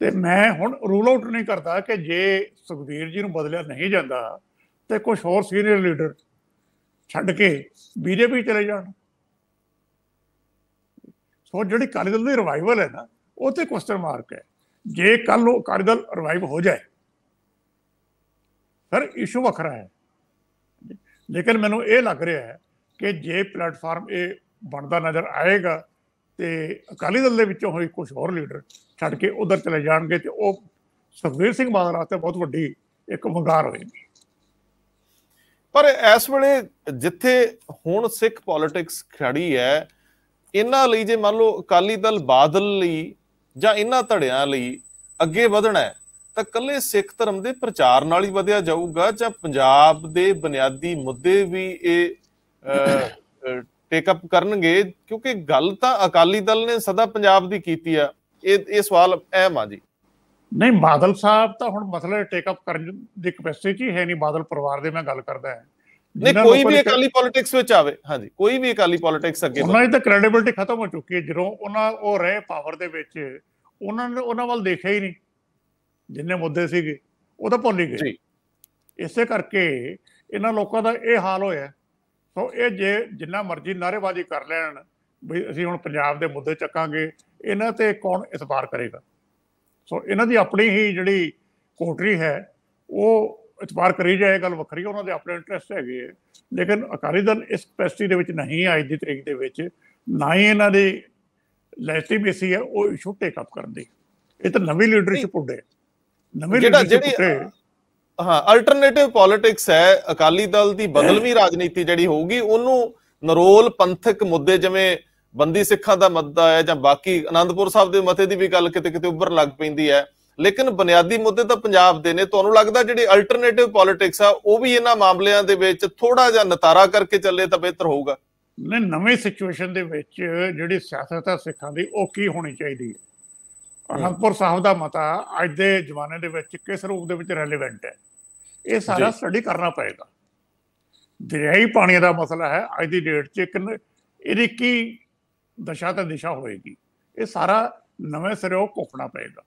ਤੇ ਮੈਂ ਹੁਣ ਰੂਲ ਆਊਟ ਨਹੀਂ ਕਰਦਾ ਕਿ ਜੇ ਸੁਖਵੀਰ ਜੀ ਨੂੰ ਬਦਲਿਆ ਨਹੀਂ ਜਾਂਦਾ ਤੇ ਕੁਝ ਹੋਰ ਸੀਨੀਅਰ ਲੀਡਰ ਛੱਡ ਕੇ ਬੀਜੇਪੀ ਚਲੇ ਜਾਣ ਸੋ ਜਿਹੜੀ ਅਕਾਲੀ ਦਲ ਦੀ ਰਿਵਾਈਵਲ ਹੈ ਨਾ ਉਹ ਤੇ ਕੁਐਸਚਨ ਮਾਰਕ ਹੈ ਜੇ ਕੱਲ ਉਹ ਅਕਾਲੀ ਦਲ ਰਿਵਾਈਵ ਹੋ ਜਾਏ ਫਿਰ ਇਸ਼ੂ ਵੱਖਰਾ ਹੈ ਲੇਕਿਨ ਮੈਨੂੰ ਇਹ ਲੱਗ ਰਿਹਾ ਹੈ ਕਿ ਜੇ ਪਲੇਟਫਾਰਮ ਇਹ ਬਣਦਾ ਨਜ਼ਰ ਆਏਗਾ ਤੇ ਅਕਾਲੀ ਦਲ ਦੇ ਵਿੱਚੋਂ ਹੋਏ ਕੁਝ ਹੋਰ ਲੀਡਰ ਛੱਡ ਕੇ ਉਧਰ ਚਲੇ ਜਾਣਗੇ ਤੇ ਉਹ ਸੁਖਵੀਰ ਸਿੰਘ ਬਾਦਲ ਵਾਸਤੇ ਬਹੁਤ ਵੱਡੀ ਇੱਕ ਵੰਗਾਰ ਹੋਏਗੀ ਪਰ ਇਸ ਵੇਲੇ ਜਿੱਥੇ ਹੁਣ ਸਿੱਖ ਪੋਲਿਟਿਕਸ ਖੜੀ ਹੈ ਇਹਨਾਂ ਲਈ ਜੇ ਮੰਨ ਲਓ ਅਕਾਲੀ ਦਲ ਬਾਦਲ ਲਈ ਜਾਂ ਇਹਨਾਂ ਧੜਿਆਂ ਲਈ ਅੱਗੇ ਵਧਣਾ ਹੈ ਤਾਂ ਕੱਲੇ ਸਿੱਖ ਧਰਮ ਦੇ ਪ੍ਰਚਾਰ ਨਾਲ ਹੀ ਵਧਿਆ ਜਾਊਗਾ ਜਾਂ ਪੰਜਾਬ ਦੇ ਬੁਨਿਆਦੀ ਮੁੱਦੇ ਵੀ ਇਹ ਟੇਕ ਅਪ ਕਰਨਗੇ ਕਿਉਂਕਿ ਗੱਲ ਤਾਂ ਅਕਾਲੀ ਦਲ ਨੇ ਸਦਾ ਪੰਜਾਬ ਦੀ ਕੀਤੀ ਆ ਇਹ ਇਹ ਸਵਾਲ ਅਹਿਮ ਆ ਜੀ ਨਹੀਂ ਬਾਦਲ ਸਾਹਿਬ ਤਾਂ ਹੁਣ ਮਸਲੇ ਟੇਕ ਅਪ ਕਰਨ ਦੀ ਕਪੈਸਿਟੀ ਚ ਹੈ ਨਹੀਂ ਬਾਦਲ ਪਰਿਵਾਰ ਦੇ ਮੈਂ ਗੱਲ ਕਰਦਾ ਹਾਂ ਨਹੀਂ ਕੋਈ ਵੀ ਅਕਾਲੀ ਪੋਲਿਟਿਕਸ ਵਿੱਚ ਆਵੇ ਹਾਂਜੀ ਕੋਈ ਵੀ ਅਕਾਲੀ ਪੋਲਿਟਿਕਸ ਅੱਗੇ ਉਹਨਾਂ ਦੀ ਤਾਂ ਕ੍ਰੈਡੀਬਿਲਟੀ ਖਤਮ ਹੋ ਚੁੱਕੀ ਹੈ ਜਦੋਂ ਉਹਨਾਂ ਉਹ ਰਹੇ ਪਾਵਰ ਦੇ ਵਿੱਚ ਉਹਨਾਂ ਨੇ ਉਹਨਾਂ ਵੱਲ ਦੇਖਿਆ ਹੀ ਨਹੀਂ ਜਿੰਨੇ ਮੁੱਦੇ ਸੀਗੇ ਉਹ ਤਾਂ ਭੁੱਲ ਹੀ ਗਏ ਜੀ ਇਸੇ ਕਰਕੇ ਇਹਨਾਂ ਲੋਕਾਂ ਦਾ ਇਹ ਹਾਲ ਹੋਇਆ ਸੋ ਇਹ ਜੇ ਜਿੰਨਾ ਮਰਜ਼ੀ ਨਾਰੇਬਾਜ਼ੀ ਕਰ ਲੈਣ ਵੀ ਅਸੀਂ ਹੁਣ ਪੰਜਾਬ ਦੇ ਮੁੱਦੇ ਚੱਕਾਂਗੇ ਇਹਨਾਂ ਤੇ ਕੌਣ ਇਤਬਾਰ ਕਰੇਗਾ ਸੋ ਇਹਨਾਂ ਦੀ ਆਪਣੀ ਹੀ ਜਿਹੜੀ ਕੋਟਰੀ ਹੈ ਉਹ ਇਤਬਾਰ ਕਰੀ ਜਾਏ ਗੱਲ ਵੱਖਰੀ ਉਹਨਾਂ ਦੇ ਆਪਣੇ ਇੰਟਰਸਟ ਹੈਗੇ ਲੇਕਿਨ ਅਕਾਲੀ ਦਲ ਇਸ ਪੈਸਟੀ ਦੇ ਵਿੱਚ ਨਹੀਂ ਆਈ ਦੀ ਤਰੀਕ ਦੇ ਵਿੱਚ ਨਾ ਹੀ ਇਹਨਾਂ ਦੀ ਲੈਟੀਬੇਸੀ ਹੈ ਉਹ ਇਸ਼ੂ ਟੇਕ ਅਪ ਕਰਨ ਇਹ ਤਾਂ ਨਵੀਂ ਲੀਡਰਸ਼ਿਪ ਉੱਡੇ ਨਵੀਂ ਲੀਡਰਸ਼ਿਪ ਉੱਡੇ ਹਾਂ ਅਲਟਰਨੇਟਿਵ ਪੋਲਿਟਿਕਸ ਹੈ ਅਕਾਲੀ ਦਲ ਦੀ ਬਦਲਵੀਂ ਰਾਜਨੀਤੀ ਜਿਹੜੀ ਹੋਊਗੀ ਉਹਨੂੰ ਨਰੋਲ ਪੰਥਕ ਮੁੱਦੇ ਜਿਵੇਂ ਬੰਦੀ ਸਿੱਖਾਂ ਦਾ ਮੁੱਦਾ ਹੈ ਜਾਂ ਬਾਕੀ ਆਨੰਦਪੁਰ ਸਾਹਿਬ ਦੇ ਮਤੇ ਦੀ ਵੀ ਗੱਲ ਕਿਤੇ ਕਿਤੇ ਉੱਪਰ ਲੱਗ ਪੈਂਦੀ ਹੈ ਲੇਕਿਨ ਬੁਨਿਆਦੀ ਮੁੱਦੇ ਤਾਂ ਪੰਜਾਬ ਦੇ ਨੇ ਤੁਹਾਨੂੰ ਲੱਗਦਾ ਜਿਹੜੀ ਅਲਟਰਨੇਟਿਵ ਪੋਲਿਟਿਕਸ ਆ ਉਹ ਵੀ ਇਹਨਾਂ ਮਾਮਲਿਆਂ ਦੇ ਵਿੱਚ ਥੋੜਾ ਜਿਹਾ ਨਤਾਰਾ ਕਰਕੇ ਚੱਲੇ ਤਾਂ ਬਿਹਤਰ ਹੋਊਗਾ ਨਵੇਂ ਸਿਚੁਏਸ਼ਨ ਦੇ ਵਿੱਚ ਜਿਹੜੀ ਸਿਆਸਤ ਆ ਸਿੱਖਾਂ ਦੀ ਉਹ ਕੀ ਹੋਣੀ ਚਾਹੀਦੀ ਹੈ ਅਨੰਦਪੁਰ ਸਾਹਿਬ ਦਾ ਮਤਾ ਅੱਜ ਦੇ ਜਵਾਨੇ ਦੇ ਵਿੱਚ ਕਿਸ ਰੂਪ ਦੇ ਵਿੱਚ ਰੈਲੇਵੈਂਟ ਹੈ ਇਹ ਸਾਰਾ ਸਟੱਡੀ ਕਰਨਾ ਪਏਗਾ ਦਰਿਆਈ ਪਾਣੀ ਦਾ ਮਸਲਾ ਹੈ ਅੱਜ ਦੀ ਡੇਟ 'ਚ ਕਿੰਨੇ ਇਹਦੀ ਕੀ ਦਸ਼ਾ ਤੇ ਦਿਸ਼ਾ ਹੋਏਗੀ ਇਹ ਸਾਰਾ ਨਵੇਂ ਸਿਰੋਂ ਘੁੱਕਣਾ ਪਏਗਾ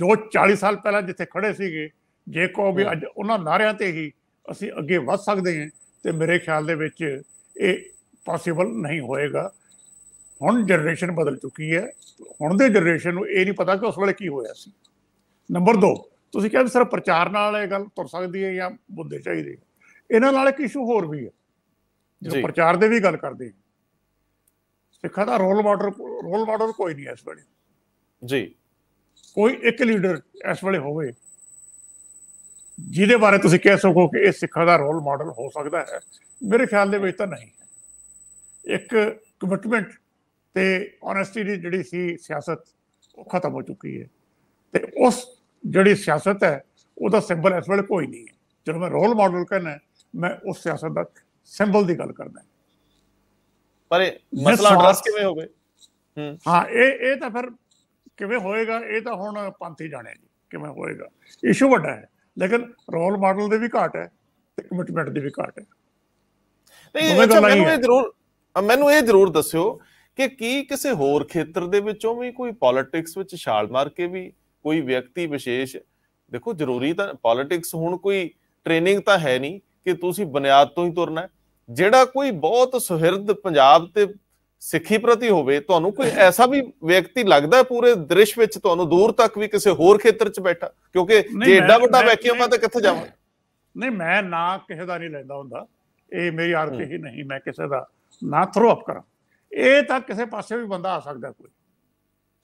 ਜੋ 40 ਸਾਲ ਪਹਿਲਾਂ ਜਿੱਥੇ ਖੜੇ ਸੀਗੇ ਜੇ ਕੋ ਵੀ ਅੱਜ ਉਹਨਾਂ ਨਾਰਿਆਂ ਤੇ ਹੀ ਅਸੀਂ ਅੱਗੇ ਵੱਧ ਸਕਦੇ ਹਾਂ ਤੇ ਮੇਰੇ ਖਿਆਲ ਦੇ ਵਿੱਚ ਇਹ ਪੋਸੀਬਲ ਨਹੀਂ ਹੋਏਗਾ ਹੁਣ ਜਨਰੇਸ਼ਨ ਬਦਲ ਚੁੱਕੀ ਹੈ ਹੁਣ ਦੇ ਜਨਰੇਸ਼ਨ ਨੂੰ ਇਹ ਨਹੀਂ ਪਤਾ ਕਿ ਉਸ ਵੇਲੇ ਕੀ ਹੋਇਆ ਸੀ ਨੰਬਰ 2 ਤੁਸੀਂ ਕਹਿੰਦੇ ਸਿਰਫ ਪ੍ਰਚਾਰ ਨਾਲ ਇਹ ਗੱਲ ਤੁਰ ਸਕਦੀ ਹੈ ਜਾਂ ਬੁੱਧੇ ਚਾਹੀਦੇ ਇਹਨਾਂ ਨਾਲ ਇੱਕ ਇਸ਼ੂ ਹੋਰ ਵੀ ਹੈ ਜੋ ਪ੍ਰਚਾਰ ਦੇ ਵੀ ਗੱਲ ਕਰਦੇ ਸਿੱਖਾਂ ਦਾ ਰੋਲ ਮਾਡਲ ਰੋਲ ਮਾਡਲ ਕੋਈ ਨਹੀਂ ਇਸ ਵੇਲੇ ਜੀ ਕੋਈ ਇੱਕ ਲੀਡਰ ਇਸ ਵੇਲੇ ਹੋਵੇ ਜਿਹਦੇ ਬਾਰੇ ਤੁਸੀਂ ਕਹਿ ਸਕੋ ਕਿ ਇਹ ਸਿੱਖਾਂ ਦਾ ਰੋਲ ਮਾਡਲ ਹੋ ਸਕਦਾ ਹੈ ਮੇਰੇ ਖਿਆਲ ਦੇ ਵਿੱਚ ਤਾਂ ਨਹੀਂ ਇੱਕ ਕਮਿਟਮੈਂਟ ਤੇ ਓਨੈਸਟੀ ਦੀ ਜਿਹੜੀ ਸੀ ਸਿਆਸਤ ਉਹ ਖਤਮ ਹੋ ਚੁੱਕੀ ਹੈ ਤੇ ਉਸ ਜਿਹੜੀ ਸਿਆਸਤ ਹੈ ਉਹਦਾ ਸਿੰਬਲ ਇਸ ਵੇਲੇ ਕੋਈ ਨਹੀਂ ਹੈ ਜਦੋਂ ਮੈਂ ਰੋਲ ਮਾਡਲ ਕਹਿੰਦਾ ਮੈਂ ਉਸ ਸਿਆਸਤ ਦਾ ਸਿੰਬਲ ਦੀ ਗੱਲ ਕਰਦਾ ਪਰ ਮਸਲਾ ਅਡਰੈਸ ਕਿਵੇਂ ਹੋਵੇ ਹਾਂ ਇਹ ਇਹ ਤਾਂ ਫਿਰ ਕਿਵੇਂ ਹੋਏਗਾ ਇਹ ਤਾਂ ਹੁਣ ਹੀ ਜਾਣੇ ਜੀ ਕਿਵੇਂ ਹੋਏਗਾ ਇਸ਼ੂ ਵੱਡਾ ਹੈ ਲੇਕਿਨ ਰੋਲ ਮਾਡਲ ਦੇ ਵੀ ਘਾਟ ਹੈ ਤੇ ਕਮਿਟਮੈਂਟ ਦੀ ਵੀ ਘਾਟ ਹੈ ਨਹੀਂ ਮੈਨੂੰ ਇਹ ਜ਼ਰੂਰ ਮੈਨੂੰ ਇਹ ਜ਼ਰੂਰ ਦੱਸਿਓ ਕਿ ਕੀ ਕਿਸੇ ਹੋਰ ਖੇਤਰ ਦੇ ਵਿੱਚੋਂ ਵੀ ਕੋਈ ਪੋਲਿਟਿਕਸ ਵਿੱਚ ਛਾਲ ਮਾਰ ਕੇ ਵੀ ਕੋਈ ਵਿਅਕਤੀ ਵਿਸ਼ੇਸ਼ ਦੇਖੋ ਜ਼ਰੂਰੀ ਤਾਂ ਪੋਲਿਟਿਕਸ ਹੁਣ ਕੋਈ ਟ੍ਰੇਨਿੰਗ ਤਾਂ ਹੈ ਨਹੀਂ ਕਿ ਤੁਸੀਂ ਬੁਨਿਆਦ ਤੋਂ ਹੀ ਤੁਰਨਾ ਜਿਹੜਾ ਕੋਈ ਬਹੁਤ ਸੁਹਿਰਦ ਪੰਜਾਬ ਤੇ ਸਿੱਖੀ ਪ੍ਰਤੀ ਹੋਵੇ ਤੁਹਾਨੂੰ ਕੋਈ ਐਸਾ ਵੀ ਵਿਅਕਤੀ ਲੱਗਦਾ ਹੈ ਪੂਰੇ ਦ੍ਰਿਸ਼ ਵਿੱਚ ਤੁਹਾਨੂੰ ਦੂਰ ਤੱਕ ਵੀ ਕਿਸੇ ਹੋਰ ਖੇਤਰ 'ਚ ਬੈਠਾ ਕਿਉਂਕਿ ਜੇ ਐਡਾ ਵੱਡਾ ਵੈਕਿਊਮ ਆ ਤਾਂ ਕਿੱਥੇ ਜਾਵਾਂ ਨਹੀਂ ਮੈਂ ਨਾ ਕਿਸੇ ਦਾ ਨਹੀਂ ਲੈਂਦਾ ਹੁੰਦਾ ਇਹ ਮੇਰੀ ਆਰਤੀ ਹੀ ਨਹੀਂ ਮੈਂ ਕਿਸੇ ਦਾ ਨਾ ਥਰੋ ਅਪ ਕਰਾਂ ਇਹ ਤਾਂ ਕਿਸੇ ਪਾਸੇ ਵੀ ਬੰਦਾ ਆ ਸਕਦਾ ਕੋਈ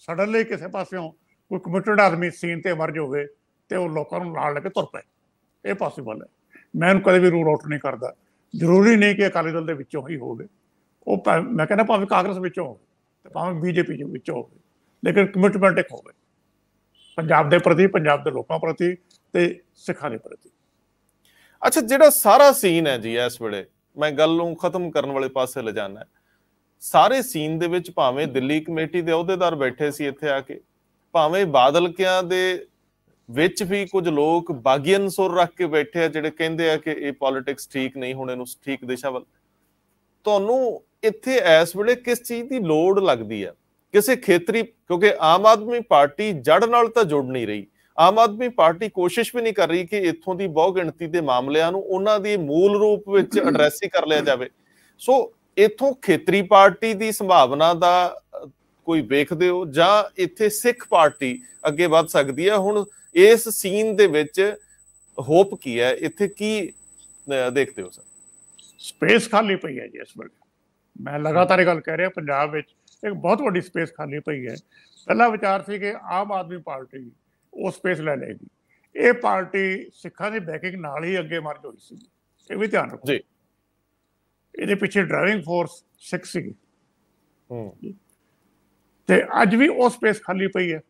ਸਡਨਲੀ ਕਿਸੇ ਪਾਸਿਓਂ ਕੋਈ ਕਮਿਟਡ ਆਦਮੀ ਸੀਨ ਤੇ ਮਰ ਜਾਵੇ ਤੇ ਉਹ ਲੋਕਾਂ ਨੂੰ ਨਾਲ ਲੈ ਕੇ ਤੁਰ ਪਏ ਇਹ ਪੋਸੀਬਲ ਹੈ ਮੈਂ ਉਹਨੂੰ ਕਦੇ ਵੀ ਰੂਲ ਆਊਟ ਨਹੀਂ ਕਰਦਾ ਜ਼ਰੂਰੀ ਨਹੀਂ ਕਿ ਅਕਾਲੀ ਦਲ ਦੇ ਵਿੱਚੋਂ ਹੀ ਹੋਵੇ ਉਹ ਮੈਂ ਕਹਿੰਦਾ ਭਾਵੇਂ ਕਾਂਗਰਸ ਵਿੱਚੋਂ ਹੋਵੇ ਤੇ ਭਾਵੇਂ ਬੀਜੇਪੀ ਦੇ ਵਿੱਚੋਂ ਹੋਵੇ ਲੇਕਿਨ ਕਮਿਟਮੈਂਟ ਇੱਕ ਹੋਵੇ ਪੰਜਾਬ ਦੇ ਪ੍ਰਤੀ ਪੰਜਾਬ ਦੇ ਲੋਕਾਂ ਪ੍ਰਤੀ ਤੇ ਸਿੱਖਾਂ ਦੇ ਪ੍ਰਤੀ ਅੱਛਾ ਜਿਹੜਾ ਸਾਰਾ ਸੀਨ ਹੈ ਜੀ ਇਸ ਵੇਲੇ ਮੈਂ ਗੱਲ ਨੂੰ ਖਤਮ ਕਰਨ ਵਾਲੇ ਪਾਸੇ ਜਾਣਾ ਹੈ ਸਾਰੇ ਸੀਨ ਦੇ ਵਿੱਚ ਭਾਵੇਂ ਦਿੱਲੀ ਕਮੇਟੀ ਦੇ ਅਹੁਦੇਦਾਰ ਬੈਠੇ ਸੀ ਇੱਥੇ ਆ ਕੇ ਭਾਵੇਂ ਬਾਦਲਕਿਆਂ ਦੇ ਵਿੱਚ ਵੀ ਕੁਝ ਲੋਕ ਬਾਗੀਆਂ ਸੁਰ ਰੱਖ ਕੇ ਬੈਠੇ ਆ ਜਿਹੜੇ ਕਹਿੰਦੇ ਆ ਕਿ ਇਹ ਪੋਲਿਟਿਕਸ ਠੀਕ ਨਹੀਂ ਹੁਣ ਇਹਨੂੰ ਠੀਕ ਦਿਸ਼ਾ ਵੱਲ ਤੁਹਾਨੂੰ ਇੱਥੇ ਇਸ ਵੇਲੇ ਕਿਸ ਚੀਜ਼ ਦੀ ਲੋੜ ਲੱਗਦੀ ਆ ਕਿਸੇ ਖੇਤਰੀ ਕਿਉਂਕਿ ਆਮ ਆਦਮੀ ਪਾਰਟੀ ਜੜ ਨਾਲ ਤਾਂ ਜੁੜ ਨਹੀਂ ਰਹੀ ਆਮ ਆਦਮੀ ਪਾਰਟੀ ਕੋਸ਼ਿਸ਼ ਵੀ ਨਹੀਂ ਕਰ ਰਹੀ ਕਿ ਇੱਥੋਂ ਦੀ ਬਹੁ ਗਿਣਤੀ ਦੇ ਮਾਮਲਿਆਂ ਨੂੰ ਉਹਨਾਂ ਦੇ ਮੂਲ ਰੂਪ ਵਿੱਚ ਐਡਰੈਸ ਹੀ ਕਰ ਲਿਆ ਜਾਵੇ ਸੋ ਇਥੋਂ ਖੇਤਰੀ ਪਾਰਟੀ ਦੀ ਸੰਭਾਵਨਾ ਦਾ ਕੋਈ ਵੇਖਦੇ ਹੋ ਜਾਂ ਇੱਥੇ ਸਿੱਖ ਪਾਰਟੀ ਅੱਗੇ ਵੱਧ ਸਕਦੀ ਹੈ ਹੁਣ ਇਸ ਸੀਨ ਦੇ ਵਿੱਚ ਹੋਪ ਕੀ ਹੈ ਇੱਥੇ ਕੀ ਦੇਖਦੇ ਹੋ ਸਰ ਸਪੇਸ ਖਾਲੀ ਪਈ ਹੈ ਜੀ ਇਸ ਵੇਲੇ ਮੈਂ ਲਗਾਤਾਰ ਇਹ ਗੱਲ ਕਹਿ ਰਿਹਾ ਪੰਜਾਬ ਵਿੱਚ ਇੱਕ ਬਹੁਤ ਵੱਡੀ ਸਪੇਸ ਖਾਲੀ ਪਈ ਹੈ ਪਹਿਲਾ ਵਿਚਾਰ ਸੀ ਕਿ ਆਮ ਆਦਮੀ ਪਾਰਟੀ ਉਹ ਸਪੇਸ ਲੈ ਲਏਗੀ ਇਹ ਪਾਰਟੀ ਸਿੱਖਾਂ ਦੀ ਬੈਕਿੰਗ ਨਾਲ ਹੀ ਅੱਗੇ ਮਰਜ ਹੋਈ ਸੀ ਇਹ ਵੀ ਧਿਆਨ ਰੱਖੋ ਜੀ ਇਹਦੇ ਪਿੱਛੇ ਡਰਾਈਵਿੰਗ ਫੋਰਸ ਸਿੱਖ ਸੀ ਹੂੰ ਤੇ ਅੱਜ ਵੀ ਉਹ ਸਪੇਸ ਖਾਲੀ ਪਈ ਹੈ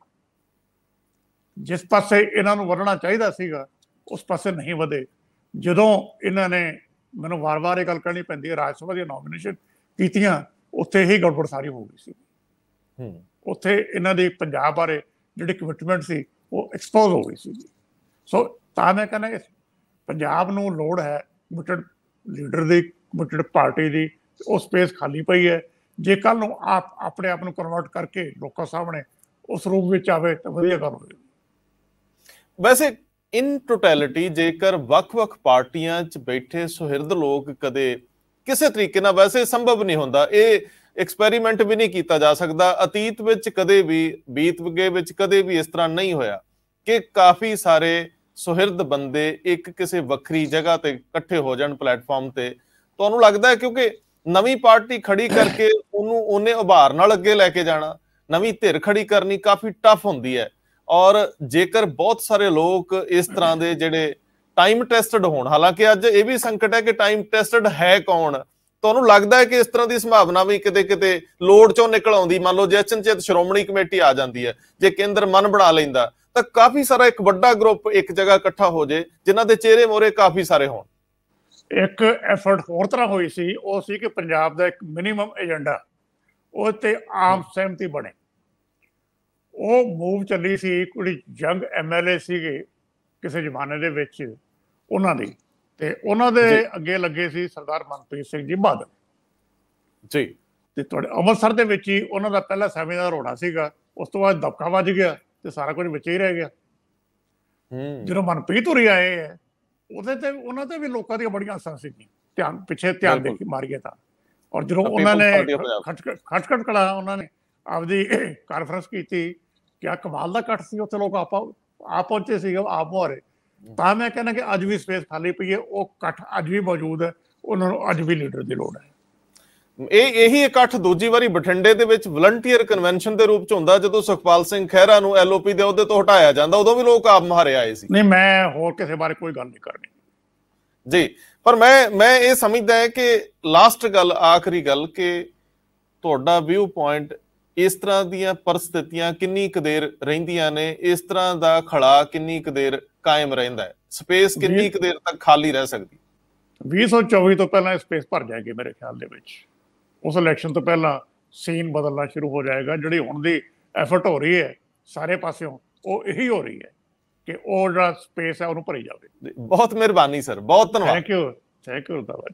ਜਿਸ ਪਾਸੇ ਇਹਨਾਂ ਨੂੰ ਵਧਣਾ ਚਾਹੀਦਾ ਸੀਗਾ ਉਸ ਪਾਸੇ ਨਹੀਂ ਵਧੇ ਜਦੋਂ ਇਹਨਾਂ ਨੇ ਮੈਨੂੰ ਵਾਰ-ਵਾਰ ਇਹ ਗੱਲ ਕਰਨੀ ਪੈਂਦੀ ਹੈ ਰਾਜ ਸਭਾ ਦੀ ਨੋਮੀਨੇਸ਼ਨ ਕੀਤੀਆਂ ਉੱਥੇ ਹੀ ਗੜਬੜ ਸਾਰੀ ਹੋ ਗਈ ਸੀ ਹੂੰ ਉੱਥੇ ਇਹਨਾਂ ਦੀ ਪੰਜਾਬ ਬਾਰੇ ਜਿਹੜੀ ਕਮਿਟਮੈਂਟ ਸੀ ਉਹ ਐਕਸਪੋਜ਼ ਹੋ ਗਈ ਸੀ ਸੋ ਤਾਂ ਮੈਂ ਕਹਿੰਦਾ ਪੰਜਾਬ ਨੂੰ ਲੋੜ ਹੈ ਕਮਿਟਡ ਲੀਡਰ ਦੇ ਕਮਿਟਡ ਪਾਰਟੀ ਦੀ ਉਹ ਸਪੇਸ ਖਾਲੀ ਪਈ ਹੈ ਜੇ ਕੱਲ ਨੂੰ ਆਪ ਆਪਣੇ ਆਪ ਨੂੰ ਕਨਵਰਟ ਕਰਕੇ ਲੋਕਾਂ ਸਾਹਮਣੇ ਉਸ ਰੂਪ ਵਿੱਚ ਆਵੇ ਤਾਂ ਵਧੀਆ ਗੱਲ ਹੋਵੇ ਵੈਸੇ ਇਨ ਟੋਟੈਲਿਟੀ ਜੇਕਰ ਵੱਖ-ਵੱਖ ਪਾਰਟੀਆਂ 'ਚ ਬੈਠੇ ਸੁਹਿਰਦ ਲੋਕ ਕਦੇ ਕਿਸੇ ਤਰੀਕੇ ਨਾਲ ਵੈਸੇ ਸੰਭਵ ਨਹੀਂ ਹੁੰਦਾ ਇਹ ਐਕਸਪੈਰੀਮੈਂਟ ਵੀ ਨਹੀਂ ਕੀਤਾ ਜਾ ਸਕਦਾ ਅਤੀਤ ਵਿੱਚ ਕਦੇ ਵੀ ਬੀਤ ਗਏ ਵਿੱਚ ਕਦੇ ਵੀ ਇਸ ਤਰ੍ਹਾਂ ਨਹੀਂ ਹੋਇਆ ਕਿ ਕਾਫੀ ਸਾਰੇ ਸੁਹਿਰਦ ਬੰਦੇ ਇੱਕ ਕਿਸੇ ਵੱਖਰੀ ਜਗ੍ਹਾ ਤੇ ਇਕੱਠੇ ਹੋ ਜਾਣ ਪਲੇਟਫਾਰਮ ਤੇ ਤੁਹਾਨੂੰ ਲੱਗਦਾ ਹੈ ਕਿਉਂਕਿ ਨਵੀਂ ਪਾਰਟੀ ਖੜੀ ਕਰਕੇ ਉਹਨੂੰ ਉਹਨੇ ਉਭਾਰ ਨਾਲ ਅੱਗੇ ਲੈ ਕੇ ਜਾਣਾ ਨਵੀਂ ਧਿਰ ਖੜੀ ਕਰਨੀ ਕਾਫੀ ਟਫ ਹੁੰਦੀ ਹੈ ਔਰ ਜੇਕਰ ਬਹੁਤ ਸਾਰੇ ਲੋਕ ਇਸ ਤਰ੍ਹਾਂ ਦੇ ਜਿਹੜੇ ਟਾਈਮ ਟੈਸਟਡ ਹੋਣ ਹਾਲਾਂਕਿ ਅੱਜ ਇਹ ਵੀ ਸੰਕਟ ਹੈ ਕਿ ਟਾਈਮ ਟੈਸਟਡ ਹੈ ਕੌਣ ਤੁਹਾਨੂੰ ਲੱਗਦਾ ਹੈ ਕਿ ਇਸ ਤਰ੍ਹਾਂ ਦੀ ਸੰਭਾਵਨਾ ਵੀ ਕਿਤੇ ਕਿਤੇ ਲੋੜ ਚੋਂ ਨਿਕਲ ਆਉਂਦੀ ਮੰਨ ਲਓ ਜੇ ਚੰਚਿਤ ਸ਼੍ਰੋਮਣੀ ਕਮੇਟੀ ਆ ਜਾਂਦੀ ਹੈ ਜੇ ਕੇਂਦਰ ਮਨ ਬਣਾ ਲੈਂਦਾ ਤਾਂ ਕਾਫੀ ਸਾਰਾ ਇੱਕ ਵੱਡਾ ਗਰੁੱਪ ਇੱਕ ਜਗ੍ਹਾ ਇਕੱਠਾ ਹੋ ਜੇ ਜਿਨ੍ਹਾਂ ਦੇ ਚਿਹਰੇ ਮੋਰੇ ਕਾਫੀ ਸਾਰੇ ਹੋਣ ਇੱਕ ਐਫਰਟ ਹੋਰ ਤਰ੍ਹਾਂ ਹੋਈ ਸੀ ਉਹ ਸੀ ਕਿ ਪੰਜਾਬ ਦਾ ਇੱਕ ਮਿਨੀਮਮ ਏਜੰਡਾ ਉਹ ਤੇ ਆਮ ਸਹਿਮਤੀ ਬਣੇ ਉਹ ਮੂਵ ਚੱਲੀ ਸੀ ਕੁੜੀ ਜੰਗ ਐਮਐਲਏ ਸੀਗੇ ਕਿਸੇ ਜ਼ਮਾਨੇ ਦੇ ਵਿੱਚ ਉਹਨਾਂ ਦੀ ਤੇ ਉਹਨਾਂ ਦੇ ਅੱਗੇ ਲੱਗੇ ਸੀ ਸਰਦਾਰ ਮਨਪ੍ਰੀਤ ਸਿੰਘ ਜੀ ਬਾਦਲ ਜੀ ਤੇ ਤੁਹਾਡੇ ਅੰਮ੍ਰਿਤਸਰ ਦੇ ਵਿੱਚ ਹੀ ਉਹਨਾਂ ਦਾ ਪਹਿਲਾ ਸੈਮੀਨਾਰ ਹੋਣਾ ਸੀਗਾ ਉਸ ਤੋਂ ਬਾਅਦ ਦਬਕਾ ਵੱਜ ਗਿਆ ਤੇ ਸਾਰਾ ਕੁਝ ਵਿੱਚ ਹੀ ਰਹਿ ਗਿਆ ਹੂੰ ਜਦੋਂ ਮਨਪ੍ਰੀਤ ਹੋਰੀ ਆਏ ਉਹਦੇ ਤੇ ਉਹਨਾਂ ਤੇ ਵੀ ਲੋਕਾਂ ਦੀਆਂ ਬੜੀਆਂ ਅਸਾਂ ਸੀ ਧਿਆਨ ਪਿੱਛੇ ਧਿਆਨ ਦੇ ਕੇ ਮਾਰੀਏ ਤਾਂ ਔਰ ਜਦੋਂ ਉਹਨਾਂ ਨੇ ਖਟਖਟ ਕੜਾ ਉਹਨਾਂ ਨੇ ਆਪਦੀ ਕਾਨਫਰੰਸ ਕੀਤੀ ਕਿ ਆ ਕਮਾਲ ਦਾ ਕੱਟ ਸੀ ਉੱਥੇ ਲੋਕ ਆਪਾ ਆ ਪਹੁੰਚੇ ਸੀ ਆਪ ਮੋਰੇ ਤਾਂ ਮੈਂ ਕਹਿੰਦਾ ਕਿ ਅੱਜ ਵੀ ਸਪੇਸ ਖਾਲੀ ਪਈ ਹੈ ਉਹ ਕੱਟ ਅੱਜ ਵੀ ਮੌਜੂਦ ਹੈ ਉਹਨਾਂ ਨੂੰ ਅੱਜ ਵੀ ਲੀਡਰ ਦੀ ਲੋੜ ਹੈ ਇਹ ਇਹੀ ਇਕੱਠ ਦੂਜੀ ਵਾਰੀ ਬਠਿੰਡੇ ਦੇ ਵਿੱਚ ਵਲੰਟੀਅਰ ਕਨਵੈਨਸ਼ਨ ਦੇ ਰੂਪ ਚ ਹੁੰਦਾ ਜਦੋਂ ਸੁਖਪਾਲ ਸਿੰਘ ਖਹਿਰਾ ਨੂੰ ਐਲਓਪੀ ਦੇ ਉਹਦੇ ਤੋਂ ਹਟਾਇਆ ਜਾਂਦਾ ਉਦੋਂ ਵੀ ਲੋਕ ਆਪ ਮਾਰੇ ਆਏ ਸੀ ਨਹੀਂ ਮੈਂ ਹੋਰ ਕਿਸੇ ਬਾਰੇ ਕੋਈ ਗੱਲ ਨਹੀਂ ਕਰਨੀ ਜੀ ਪਰ ਮੈਂ ਮੈਂ ਇਹ ਸਮਝਦਾ ਹਾਂ ਕਿ ਲਾਸਟ ਗੱਲ ਆਖਰੀ ਗੱਲ ਕਿ ਤੁਹਾਡਾ ਵਿਊ ਪੁਆਇੰਟ ਇਸ ਤਰ੍ਹਾਂ ਦੀਆਂ ਪਰਸਥਿਤੀਆਂ ਕਿੰਨੀ ਕੁ ਦੇਰ ਰਹਿੰਦੀਆਂ ਨੇ ਇਸ ਤਰ੍ਹਾਂ ਦਾ ਖੜਾ ਕਿੰਨੀ ਕੁ ਦੇਰ ਕਾਇਮ ਰਹਿੰਦਾ ਹੈ ਸਪੇਸ ਕਿੰਨੀ ਕੁ ਦੇਰ ਤੱਕ ਖਾਲੀ ਰਹਿ ਸਕਦੀ 2024 ਤੋਂ ਪਹਿਲਾਂ ਸਪੇਸ ਭਰ ਜਾਏਗੀ ਮੇਰੇ ਖਿਆਲ ਦੇ ਵਿੱਚ ਉਸ ਇਲੈਕਸ਼ਨ ਤੋਂ ਪਹਿਲਾਂ ਸੀਨ ਬਦਲਣਾ ਸ਼ੁਰੂ ਹੋ ਜਾਏਗਾ ਜਿਹੜੀ ਹੁਣ ਦੀ ਐਫਰਟ ਹੋ ਰਹੀ ਹੈ ਸਾਰੇ ਪਾਸਿਓਂ ਉਹ ਇਹੀ ਹੋ ਰਹੀ ਹੈ ਕਿ ਉਹ ਜਿਹੜਾ ਸਪੇਸ ਹੈ ਉਹਨੂੰ ਭਰੀ ਜਾਵੇ ਬਹੁਤ ਮਿਹਰਬਾਨੀ ਸਰ ਬਹੁਤ ਧੰਨਵਾਦ ਥੈਂਕ ਯੂ ਥੈਂਕ ਯੂ ਰਤਾਵਾ